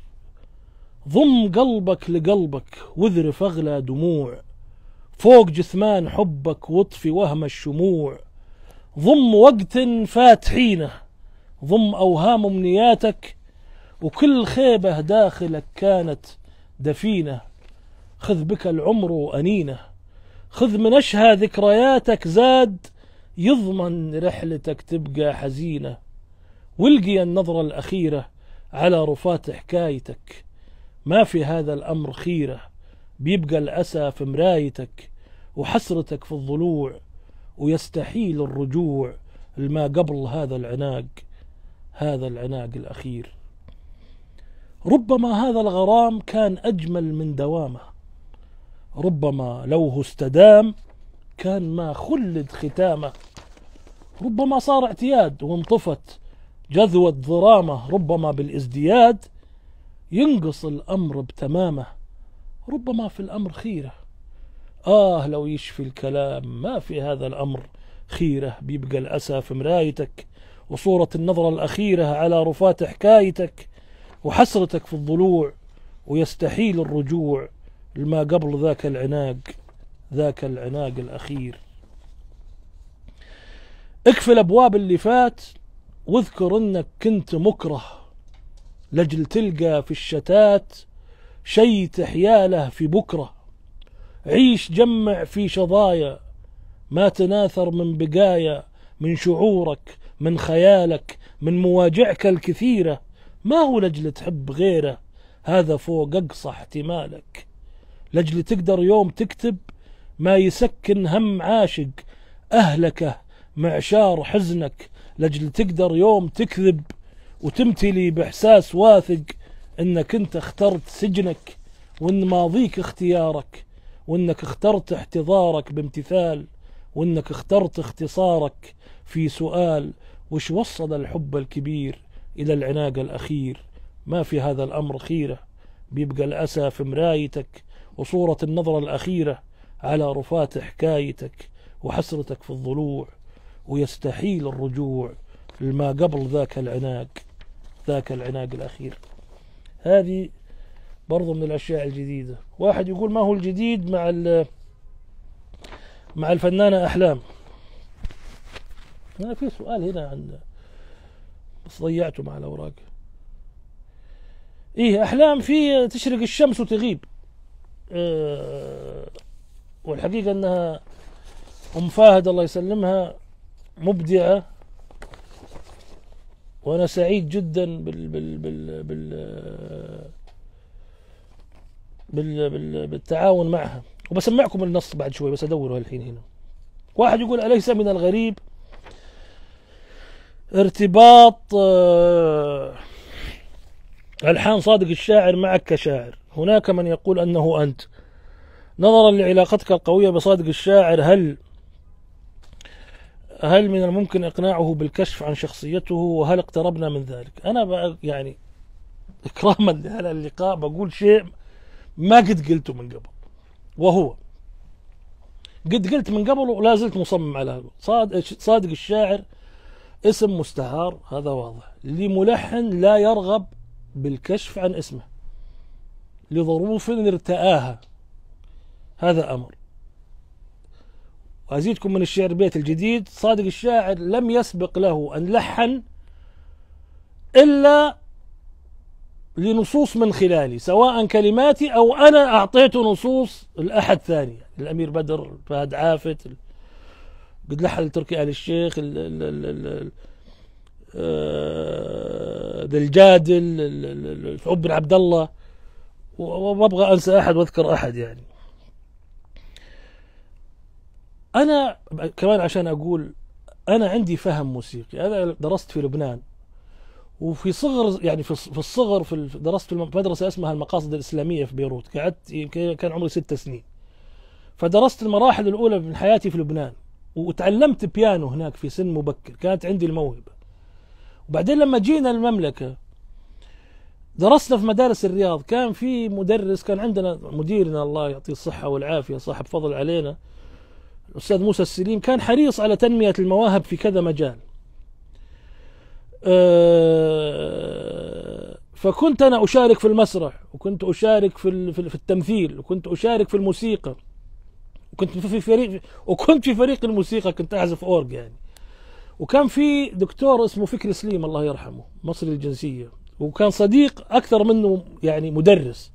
Speaker 1: ضم قلبك لقلبك واذرف أغلى دموع فوق جثمان حبك واطفي وهم الشموع ضم وقت فات حينه ضم أوهام أمنياتك وكل خيبة داخلك كانت دفينة خذ بك العمر أنينة خذ من أشهى ذكرياتك زاد يضمن رحلتك تبقى حزينة والقي النظرة الأخيرة على رفات حكايتك ما في هذا الأمر خيرة بيبقى الأسى في مرايتك وحسرتك في الضلوع ويستحيل الرجوع لما قبل هذا العناق هذا العناق الأخير ربما هذا الغرام كان أجمل من دوامه ربما لوه استدام كان ما خلد ختامه ربما صار اعتياد وانطفت جذوة ظرامه ربما بالازدياد ينقص الأمر بتمامه ربما في الأمر خيرة آه لو يشفي الكلام ما في هذا الأمر خيرة بيبقى الأسى في مرايتك وصورة النظرة الأخيرة على رفات حكايتك وحسرتك في الضلوع ويستحيل الرجوع لما قبل ذاك العناق ذاك العناق الأخير اكفل أبواب اللي فات واذكر أنك كنت مكره لجل تلقى في الشتات شي تحياله في بكرة عيش جمع في شظايا ما تناثر من بقايا من شعورك من خيالك من مواجعك الكثيرة ما هو لجل تحب غيره هذا فوق أقصى احتمالك لجل تقدر يوم تكتب ما يسكن هم عاشق أهلكه معشار حزنك لجل تقدر يوم تكذب وتمتلي بإحساس واثق أنك أنت اخترت سجنك وأن ماضيك اختيارك وأنك اخترت احتضارك بامتثال وأنك اخترت اختصارك في سؤال وش وصل الحب الكبير إلى العناق الأخير ما في هذا الأمر خيرة بيبقى الأسى في مرايتك وصورة النظرة الأخيرة على رفات حكايتك وحسرتك في الضلوع ويستحيل الرجوع لما قبل ذاك العناق ذاك العناق الأخير هذه برضو من الأشياء الجديدة واحد يقول ما هو الجديد مع مع الفنانة أحلام أنا في سؤال هنا عن بس ضيعته مع الأوراق إيه أحلام في تشرق الشمس وتغيب أه والحقيقة أنها أم فاهد الله يسلمها مبدعة وأنا سعيد جدا بال بال بال بال بال بال بالتعاون معها وبسمعكم النص بعد شوي بس أدوره الحين هنا واحد يقول أليس من الغريب ارتباط آه، ألحان صادق الشاعر معك كشاعر هناك من يقول أنه أنت نظرا لعلاقتك القوية بصادق الشاعر هل هل من الممكن إقناعه بالكشف عن شخصيته وهل اقتربنا من ذلك أنا يعني إكراما لهذا اللقاء بقول شيء ما قد قلته من قبل وهو قد قلت من قبل ولا زلت مصمم على هذا صادق الشاعر اسم مستعار هذا واضح لملحن لا يرغب بالكشف عن اسمه لظروف ارتآها هذا أمر وأزيدكم من الشعر بيت الجديد صادق الشاعر لم يسبق له أن لحن إلا لنصوص من خلالي سواء كلماتي أو أنا أعطيته نصوص الأحد ثاني الأمير بدر فهد عافت قد لحل تركي آل الشيخ آه، ذا الجادل الحب بن عبد الله وما ابغى انسى احد واذكر احد يعني انا كمان عشان اقول انا عندي فهم موسيقي انا درست في لبنان وفي صغر يعني في الصغر في درست في مدرسه اسمها المقاصد الاسلاميه في بيروت قعدت كان عمري ست سنين فدرست المراحل الاولى من حياتي في لبنان وتعلمت بيانو هناك في سن مبكر كانت عندي الموهبة وبعدين لما جينا المملكة درسنا في مدارس الرياض كان في مدرس كان عندنا مديرنا الله يعطيه الصحة والعافية صاحب فضل علينا الأستاذ موسى السليم كان حريص على تنمية المواهب في كذا مجال آه، فكنت أنا أشارك في المسرح وكنت أشارك في التمثيل وكنت أشارك في الموسيقى وكنت في فريق وكنت في فريق الموسيقى كنت اعزف اورج يعني وكان في دكتور اسمه فكري سليم الله يرحمه مصري الجنسيه وكان صديق اكثر منه يعني مدرس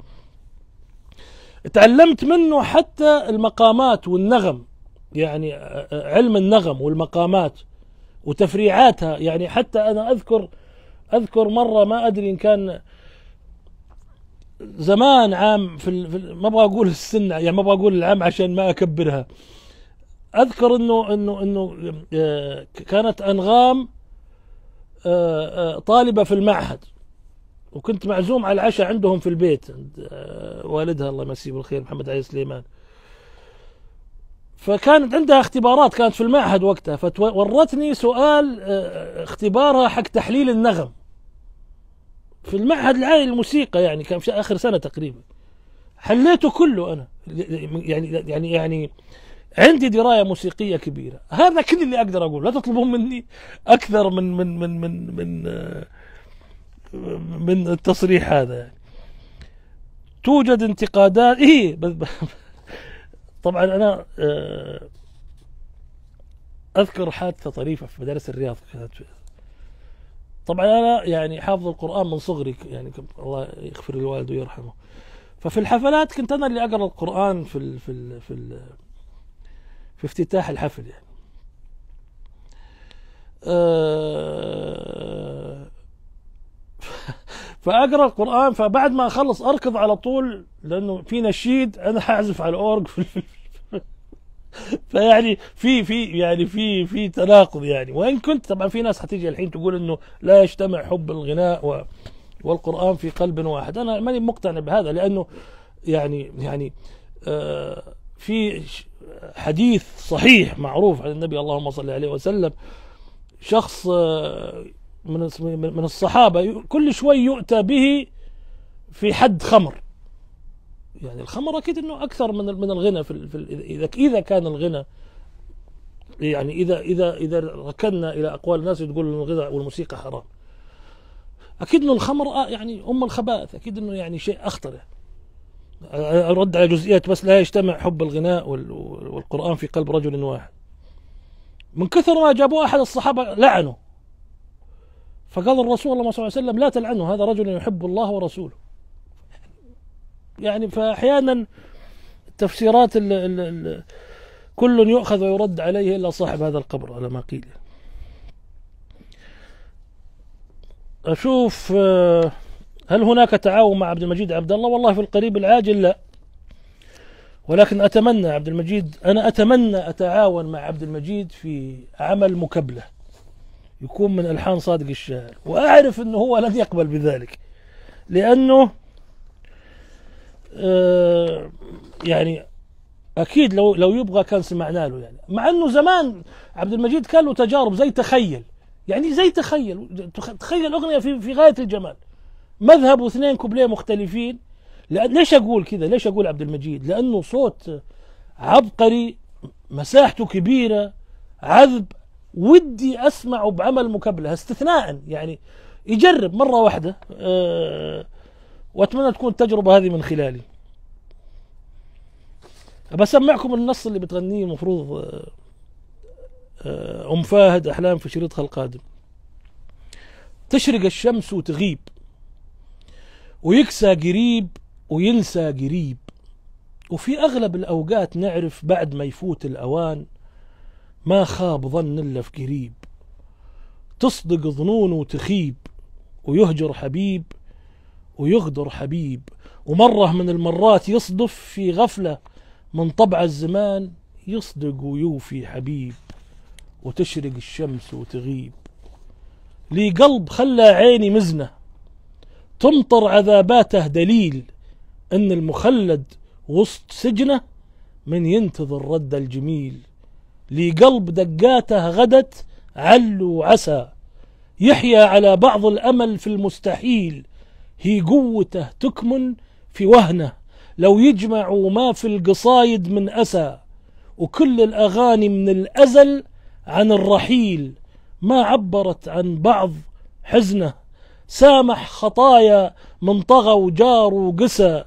Speaker 1: تعلمت منه حتى المقامات والنغم يعني علم النغم والمقامات وتفريعاتها يعني حتى انا اذكر اذكر مره ما ادري ان كان زمان عام في, ما ابغى اقول السنه يعني ما ابغى اقول العام عشان ما اكبرها اذكر انه انه انه آه، كانت انغام آه، آه، طالبه في المعهد وكنت معزوم على العشاء عندهم في البيت عند والدها الله يمسيه بالخير محمد علي سليمان فكانت عندها اختبارات كانت في المعهد وقتها فورتني سؤال اختبارها حق تحليل النغم في المعهد العالي للموسيقى يعني كان في اخر سنه تقريبا حليته كله انا يعني يعني يعني عندي درايه موسيقيه كبيره هذا كل اللي اقدر اقوله لا تطلبون مني اكثر من من من من من من التصريح هذا يعني. توجد انتقادات ايه طبعا انا آه، اذكر حادثه طريفه في مدارس الرياض كانت طبعا انا يعني حافظ القران من صغري يعني الله يغفر للوالد ويرحمه ففي الحفلات كنت انا اللي اقرا القران في الـ في الـ في, الـ في افتتاح الحفل يعني آه، فاقرا القران فبعد ما اخلص اركض على طول لانه في نشيد انا حاعزف على الاورج في فيعني في في يعني في في تناقض يعني وان كنت طبعا في ناس حتيجي الحين تقول انه لا يجتمع حب الغناء و والقران في قلب واحد انا ماني مقتنع بهذا لانه يعني يعني آه، في حديث صحيح معروف عن النبي اللهم صل عليه وسلم شخص آه، من من الصحابه كل شوي يؤتى به في حد خمر يعني الخمر اكيد انه اكثر من من الغنى في, في اذا اذا كان الغنى يعني اذا اذا اذا ركننا الى اقوال الناس تقول الغنى والموسيقى حرام اكيد انه الخمر آه، يعني ام الخبائث اكيد انه يعني شيء اخطر يعني. ارد على جزئية بس لا يجتمع حب الغناء والقرآن في قلب رجل واحد من كثر ما جابوا أحد الصحابة لعنه فقال الرسول الله صلى الله عليه وسلم لا تلعنه هذا رجل يحب الله ورسوله يعني فأحيانا التفسيرات الـ الـ ال كل يؤخذ ويرد عليه إلا صاحب هذا القبر على ما قيل أشوف آه، هل هناك تعاون مع عبد المجيد عبد الله والله في القريب العاجل لا ولكن أتمنى عبد المجيد أنا أتمنى أتعاون مع عبد المجيد في عمل مكبلة يكون من ألحان صادق الشاعر وأعرف أنه هو لن يقبل بذلك لأنه آه، يعني اكيد لو لو يبغى كان سمعنا له يعني مع انه زمان عبد المجيد كان له تجارب زي تخيل يعني زي تخيل تخيل اغنيه في في غايه الجمال مذهب واثنين كوبليه مختلفين ليش اقول كذا ليش اقول عبد المجيد لانه صوت عبقري مساحته كبيره عذب ودي اسمعه بعمل مكبله استثناء يعني يجرب مره واحده أه وأتمنى تكون التجربة هذه من خلالي بسمعكم النص اللي بتغنيه المفروض آه، آه، أم فاهد أحلام في شريطها القادم تشرق الشمس وتغيب ويكسى قريب وينسى قريب وفي أغلب الأوقات نعرف بعد ما يفوت الأوان ما خاب ظن إلا في قريب تصدق ظنون وتخيب ويهجر حبيب ويغدر حبيب ومرة من المرات يصدف في غفلة من طبع الزمان يصدق ويوفي حبيب وتشرق الشمس وتغيب لي قلب خلى عيني مزنة تمطر عذاباته دليل ان المخلد وسط سجنه من ينتظر رد الجميل لي قلب دقاته غدت عل وعسى يحيا على بعض الامل في المستحيل هي قوته تكمن في وهنه لو يجمعوا ما في القصايد من أسى وكل الأغاني من الأزل عن الرحيل ما عبرت عن بعض حزنه سامح خطايا من طغى وجار وقسى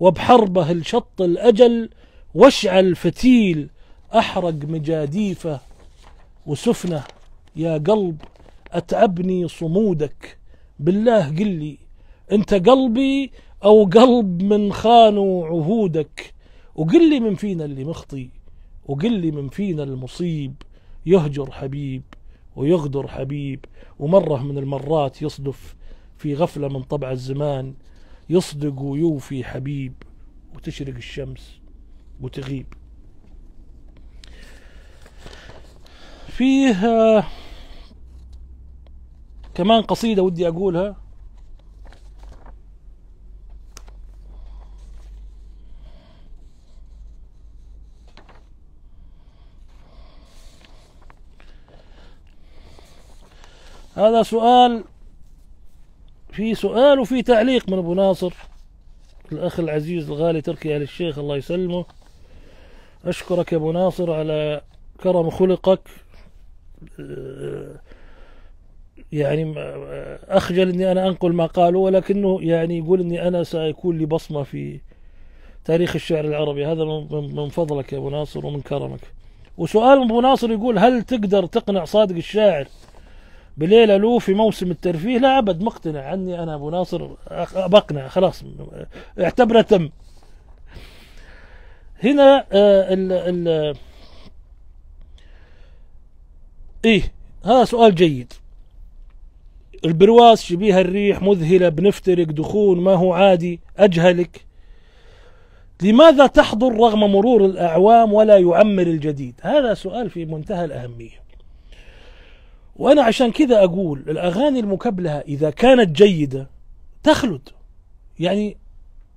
Speaker 1: وبحربه الشط الأجل واشعل فتيل أحرق مجاديفه وسفنه يا قلب أتعبني صمودك بالله قلي انت قلبي او قلب من خانوا عهودك وقل لي من فينا اللي مخطي وقل لي من فينا المصيب يهجر حبيب ويغدر حبيب ومره من المرات يصدف في غفله من طبع الزمان يصدق ويوفي حبيب وتشرق الشمس وتغيب فيها آه، كمان قصيدة ودي أقولها هذا سؤال في سؤال وفي تعليق من ابو ناصر الاخ العزيز الغالي تركي ال الشيخ الله يسلمه اشكرك يا ابو ناصر على كرم خلقك يعني اخجل اني انا انقل ما قاله ولكنه يعني يقول اني انا سيكون لي بصمه في تاريخ الشعر العربي هذا من فضلك يا ابو ناصر ومن كرمك وسؤال ابو ناصر يقول هل تقدر تقنع صادق الشاعر بليلة لو في موسم الترفيه لا أبد مقتنع عني أنا أبو ناصر بقنع خلاص اعتبره تم هنا آه، ال ال ايه هذا سؤال جيد البرواز شبيه الريح مذهلة بنفترق دخون ما هو عادي أجهلك لماذا تحضر رغم مرور الأعوام ولا يعمر الجديد هذا سؤال في منتهى الأهمية وأنا عشان كذا أقول الأغاني المكبلهة إذا كانت جيدة تخلد يعني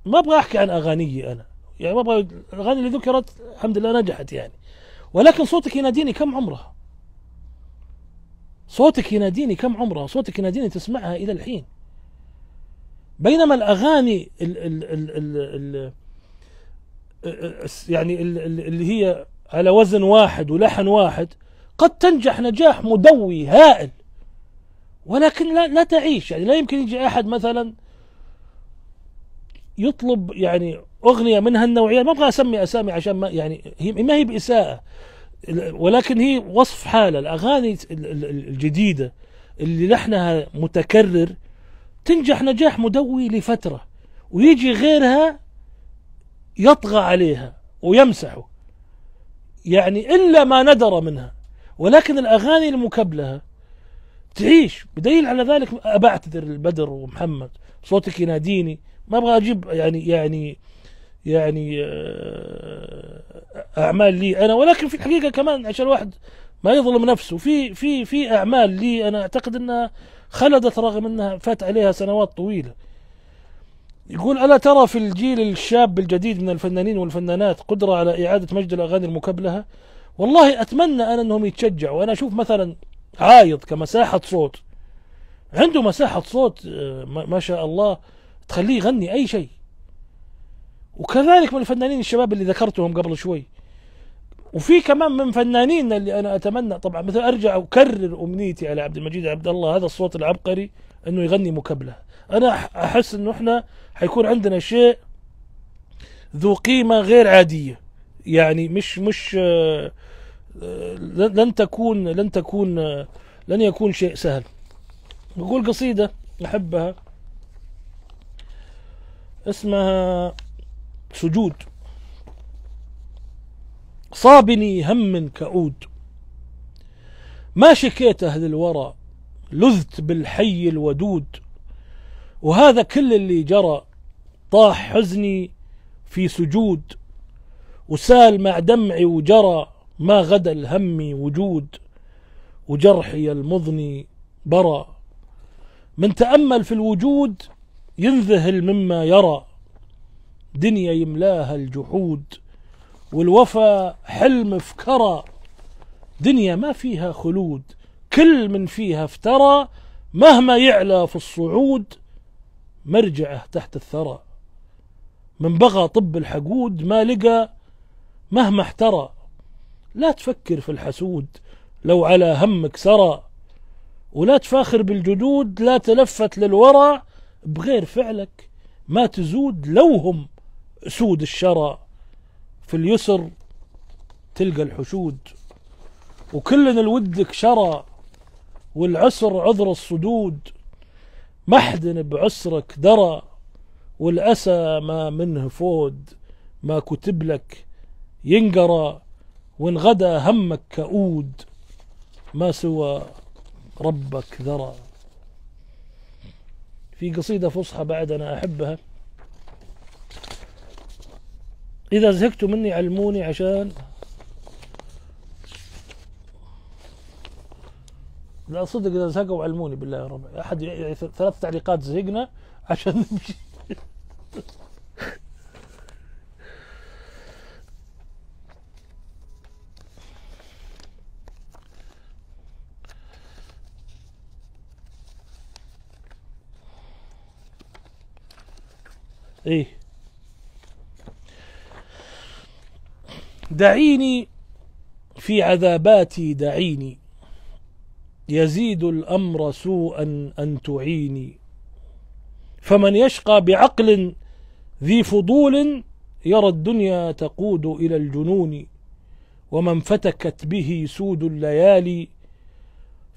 Speaker 1: ما أبغى أحكي عن أغانيي أنا يعني ما أبغى الأغاني اللي ذكرت الحمد لله نجحت يعني ولكن صوتك يناديني كم عمرها صوتك يناديني كم عمرها صوتك يناديني تسمعها إلى الحين بينما الأغاني الـ الـ الـ الـ الـ يعني اللي هي على وزن واحد ولحن واحد قد تنجح نجاح مدوي هائل ولكن لا, لا تعيش يعني لا يمكن يجي أحد مثلا يطلب يعني أغنية من هالنوعية ما أبغى أسمي أسامي عشان ما يعني هي ما هي بإساءة ولكن هي وصف حالة الأغاني الجديدة اللي لحنها متكرر تنجح نجاح مدوي لفترة ويجي غيرها يطغى عليها ويمسحه يعني إلا ما ندر منها ولكن الأغاني المكبلة تعيش بدليل على ذلك بعتذر البدر ومحمد صوتك يناديني ما ابغى اجيب يعني يعني يعني آه، اعمال لي انا ولكن في الحقيقه كمان عشان الواحد ما يظلم نفسه في في في اعمال لي انا اعتقد انها خلدت رغم انها فات عليها سنوات طويله يقول الا ترى في الجيل الشاب الجديد من الفنانين والفنانات قدره على اعاده مجد الاغاني المكبلهه والله اتمنى انا انهم يتشجعوا انا اشوف مثلا عايض كمساحه صوت عنده مساحه صوت آه، ما شاء الله تخليه يغني اي شيء وكذلك من الفنانين الشباب اللي ذكرتهم قبل شوي وفي كمان من فنانينا اللي انا اتمنى طبعا مثل ارجع اكرر امنيتي على عبد المجيد عبد الله هذا الصوت العبقري انه يغني مكبله انا احس انه احنا حيكون عندنا شيء ذو قيمه غير عاديه يعني مش مش آه، آه، لن تكون لن تكون آه، لن يكون شيء سهل بقول قصيدة أحبها اسمها سجود صابني هم كؤود ما شكيت أهل الورى لذت بالحي الودود وهذا كل اللي جرى طاح حزني في سجود وسال مع دمعي وجرى ما غدا الهم وجود وجرحي المضني برى من تأمل في الوجود ينذهل مما يرى دنيا يملاها الجحود والوفا حلم فكرى دنيا ما فيها خلود كل من فيها افترى مهما يعلى في الصعود مرجعه تحت الثرى من بغى طب الحقود ما لقى مهما احترى لا تفكر في الحسود لو على همك سرى ولا تفاخر بالجدود لا تلفت للورى بغير فعلك ما تزود لوهم سود الشرى في اليسر تلقى الحشود وكلنا الودك شرى والعسر عذر الصدود محدن بعسرك درى والأسى ما منه فود ما كتب لك ينقرى وإن غدا همك كؤود ما سوى ربك ذرى في قصيدة فصحى بعد أنا أحبها إذا زهقتوا مني علموني عشان لا صدق إذا زهقوا علموني بالله يا رب أحد ثلاث تعليقات زهقنا عشان نمشي ايه دعيني في عذاباتي دعيني يزيد الامر سوءا ان تعيني فمن يشقى بعقل ذي فضول يرى الدنيا تقود الى الجنون ومن فتكت به سود الليالي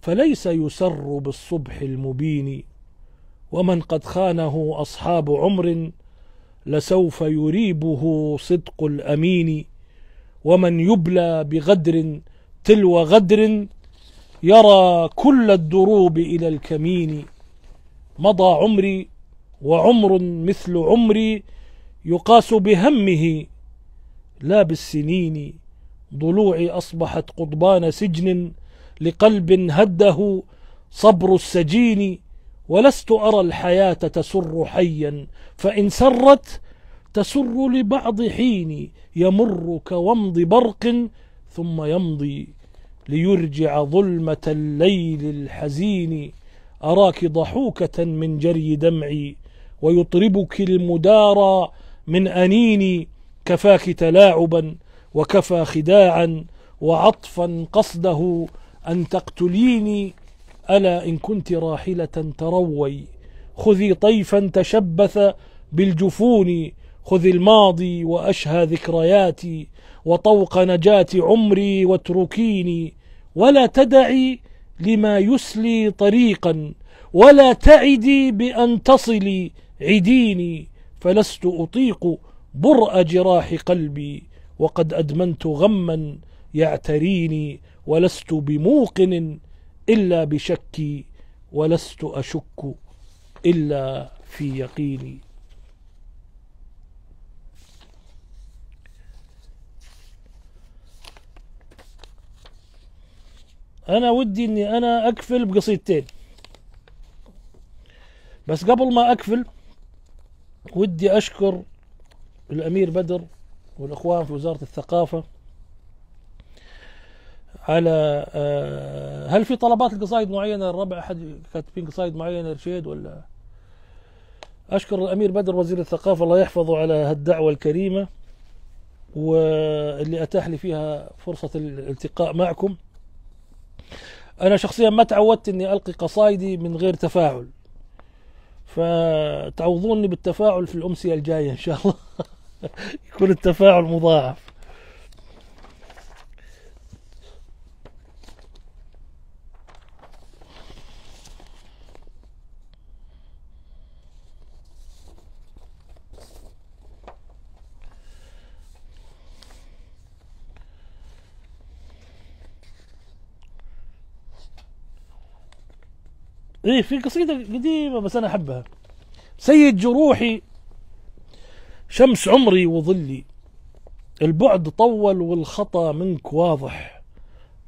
Speaker 1: فليس يسر بالصبح المبين ومن قد خانه اصحاب عمر لسوف يريبه صدق الامين ومن يبلى بغدر تلو غدر يرى كل الدروب الى الكمين مضى عمري وعمر مثل عمري يقاس بهمه لا بالسنين ضلوعي اصبحت قضبان سجن لقلب هده صبر السجين ولست أرى الحياة تسر حيا فإن سرت تسر لبعض حين يمر كومض برق ثم يمضي ليرجع ظلمة الليل الحزين أراك ضحوكة من جري دمعي ويطربك المدارى من أنيني كفاك تلاعبا وكفى خداعا وعطفا قصده أن تقتليني ألا إن كنت راحلة تروي خذي طيفا تشبث بالجفون خذي الماضي وأشهى ذكرياتي وطوق نجاة عمري واتركيني ولا تدعي لما يسلي طريقا ولا تعدي بأن تصلي عديني فلست أطيق برء جراح قلبي وقد أدمنت غما يعتريني ولست بموقن إلا بشكي ولست أشك إلا في يقيني أنا ودي إني أنا أكفل بقصيدتين بس قبل ما أكفل ودي أشكر الأمير بدر والإخوان في وزارة الثقافة على آه، هل في طلبات لقصائد معينه الربع احد كاتبين قصائد معينه رشيد ولا اشكر الامير بدر وزير الثقافه الله يحفظه على هالدعوه الكريمه واللي اتاح لي فيها فرصه الالتقاء معكم انا شخصيا ما تعودت اني القي قصائدي من غير تفاعل فتعوضوني بالتفاعل في الامسيه الجايه ان شاء الله يكون التفاعل مضاعف ايه في قصيده قديمه بس انا احبها سيد جروحي شمس عمري وظلي البعد طول والخطا منك واضح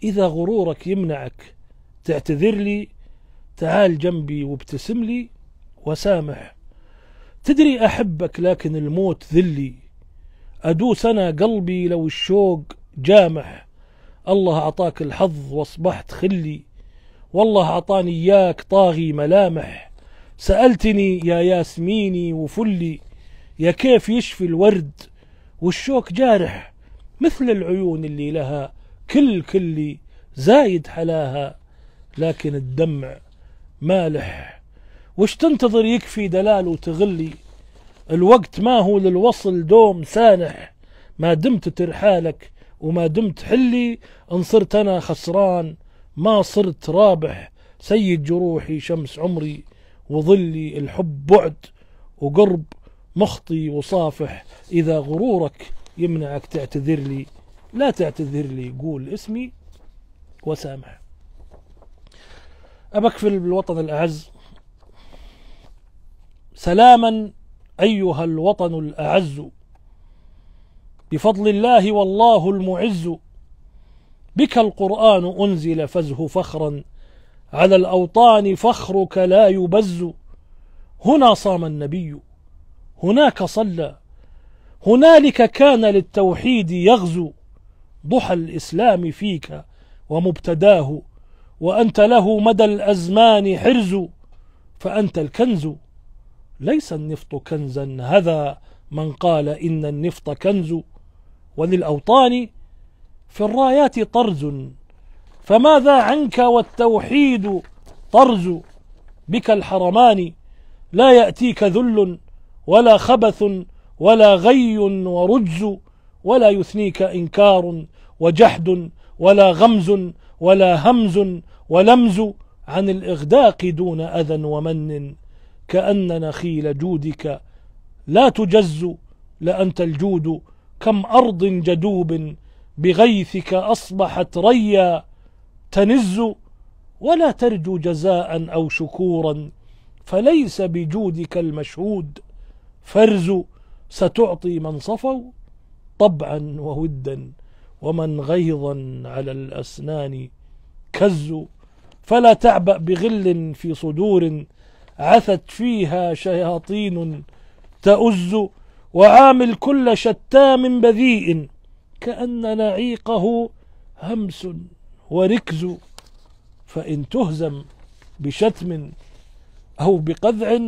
Speaker 1: اذا غرورك يمنعك تعتذر لي تعال جنبي وابتسم لي وسامح تدري احبك لكن الموت ذلي ادوس انا قلبي لو الشوق جامح الله اعطاك الحظ واصبحت خلي والله أعطاني إياك طاغي ملامح سألتني يا ياسميني وفلي يا كيف يشفي الورد والشوك جارح مثل العيون اللي لها كل كلي زايد حلاها لكن الدمع مالح وش تنتظر يكفي دلال وتغلي الوقت ما هو للوصل دوم سانح ما دمت ترحالك وما دمت حلي ان صرت انا خسران ما صرت رابح سيد جروحي شمس عمري وظلي الحب بعد وقرب مخطي وصافح إذا غرورك يمنعك تعتذر لي لا تعتذر لي قول اسمي وسامح أبكفل بالوطن الأعز سلاما أيها الوطن الأعز بفضل الله والله المعز بك القرآن أنزل فزه فخرا على الأوطان فخرك لا يبز هنا صام النبي هناك صلى هنالك كان للتوحيد يغزو ضحى الإسلام فيك ومبتداه وأنت له مدى الأزمان حرز فأنت الكنز ليس النفط كنزا هذا من قال إن النفط كنز وللأوطان في الرايات طرز فماذا عنك والتوحيد طرز بك الحرمان لا يأتيك ذل ولا خبث ولا غي ورجز ولا يثنيك إنكار وجحد ولا غمز ولا همز ولمز عن الإغداق دون أذى ومن كأن نخيل جودك لا تجز لأنت الجود كم أرض جدوب بغيثك أصبحت ريا تنز ولا ترجو جزاء أو شكورا فليس بجودك المشهود فرز ستعطي من صفوا طبعا وودا ومن غيظا على الأسنان كز فلا تعبأ بغل في صدور عثت فيها شياطين تؤز وعامل كل شتام بذيء كأن نعيقه همس وركز فإن تهزم بشتم أو بقذع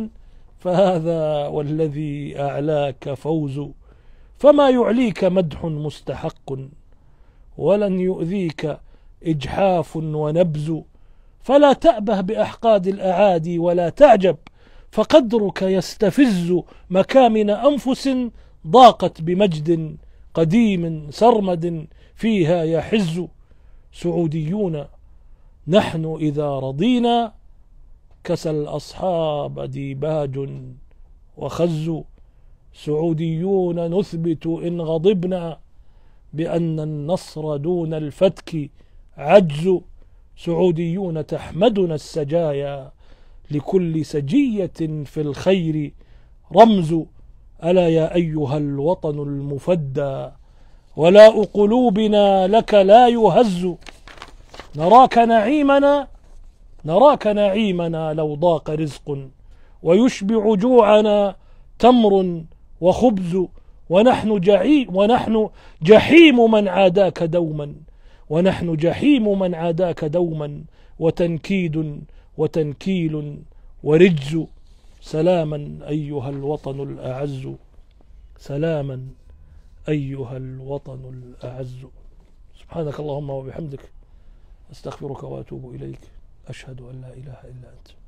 Speaker 1: فهذا والذي أعلاك فوز فما يعليك مدح مستحق ولن يؤذيك إجحاف ونبز فلا تأبه بأحقاد الأعادي ولا تعجب فقدرك يستفز مكامن أنفس ضاقت بمجد قديم سرمد فيها يحز سعوديون نحن إذا رضينا كسى الأصحاب ديباج وخز سعوديون نثبت إن غضبنا بأن النصر دون الفتك عجز سعوديون تحمدنا السجايا لكل سجية في الخير رمز ألا يا أيها الوطن المفدى ولاء قلوبنا لك لا يهز نراك نعيمنا نراك نعيمنا لو ضاق رزق ويشبع جوعنا تمر وخبز ونحن جحيم ونحن جحيم من عاداك دوما ونحن جحيم من عاداك دوما وتنكيد وتنكيل ورجز سلاما أيها الوطن الأعز سلاما أيها الوطن الأعز سبحانك اللهم وبحمدك أستغفرك وأتوب إليك أشهد أن لا إله إلا أنت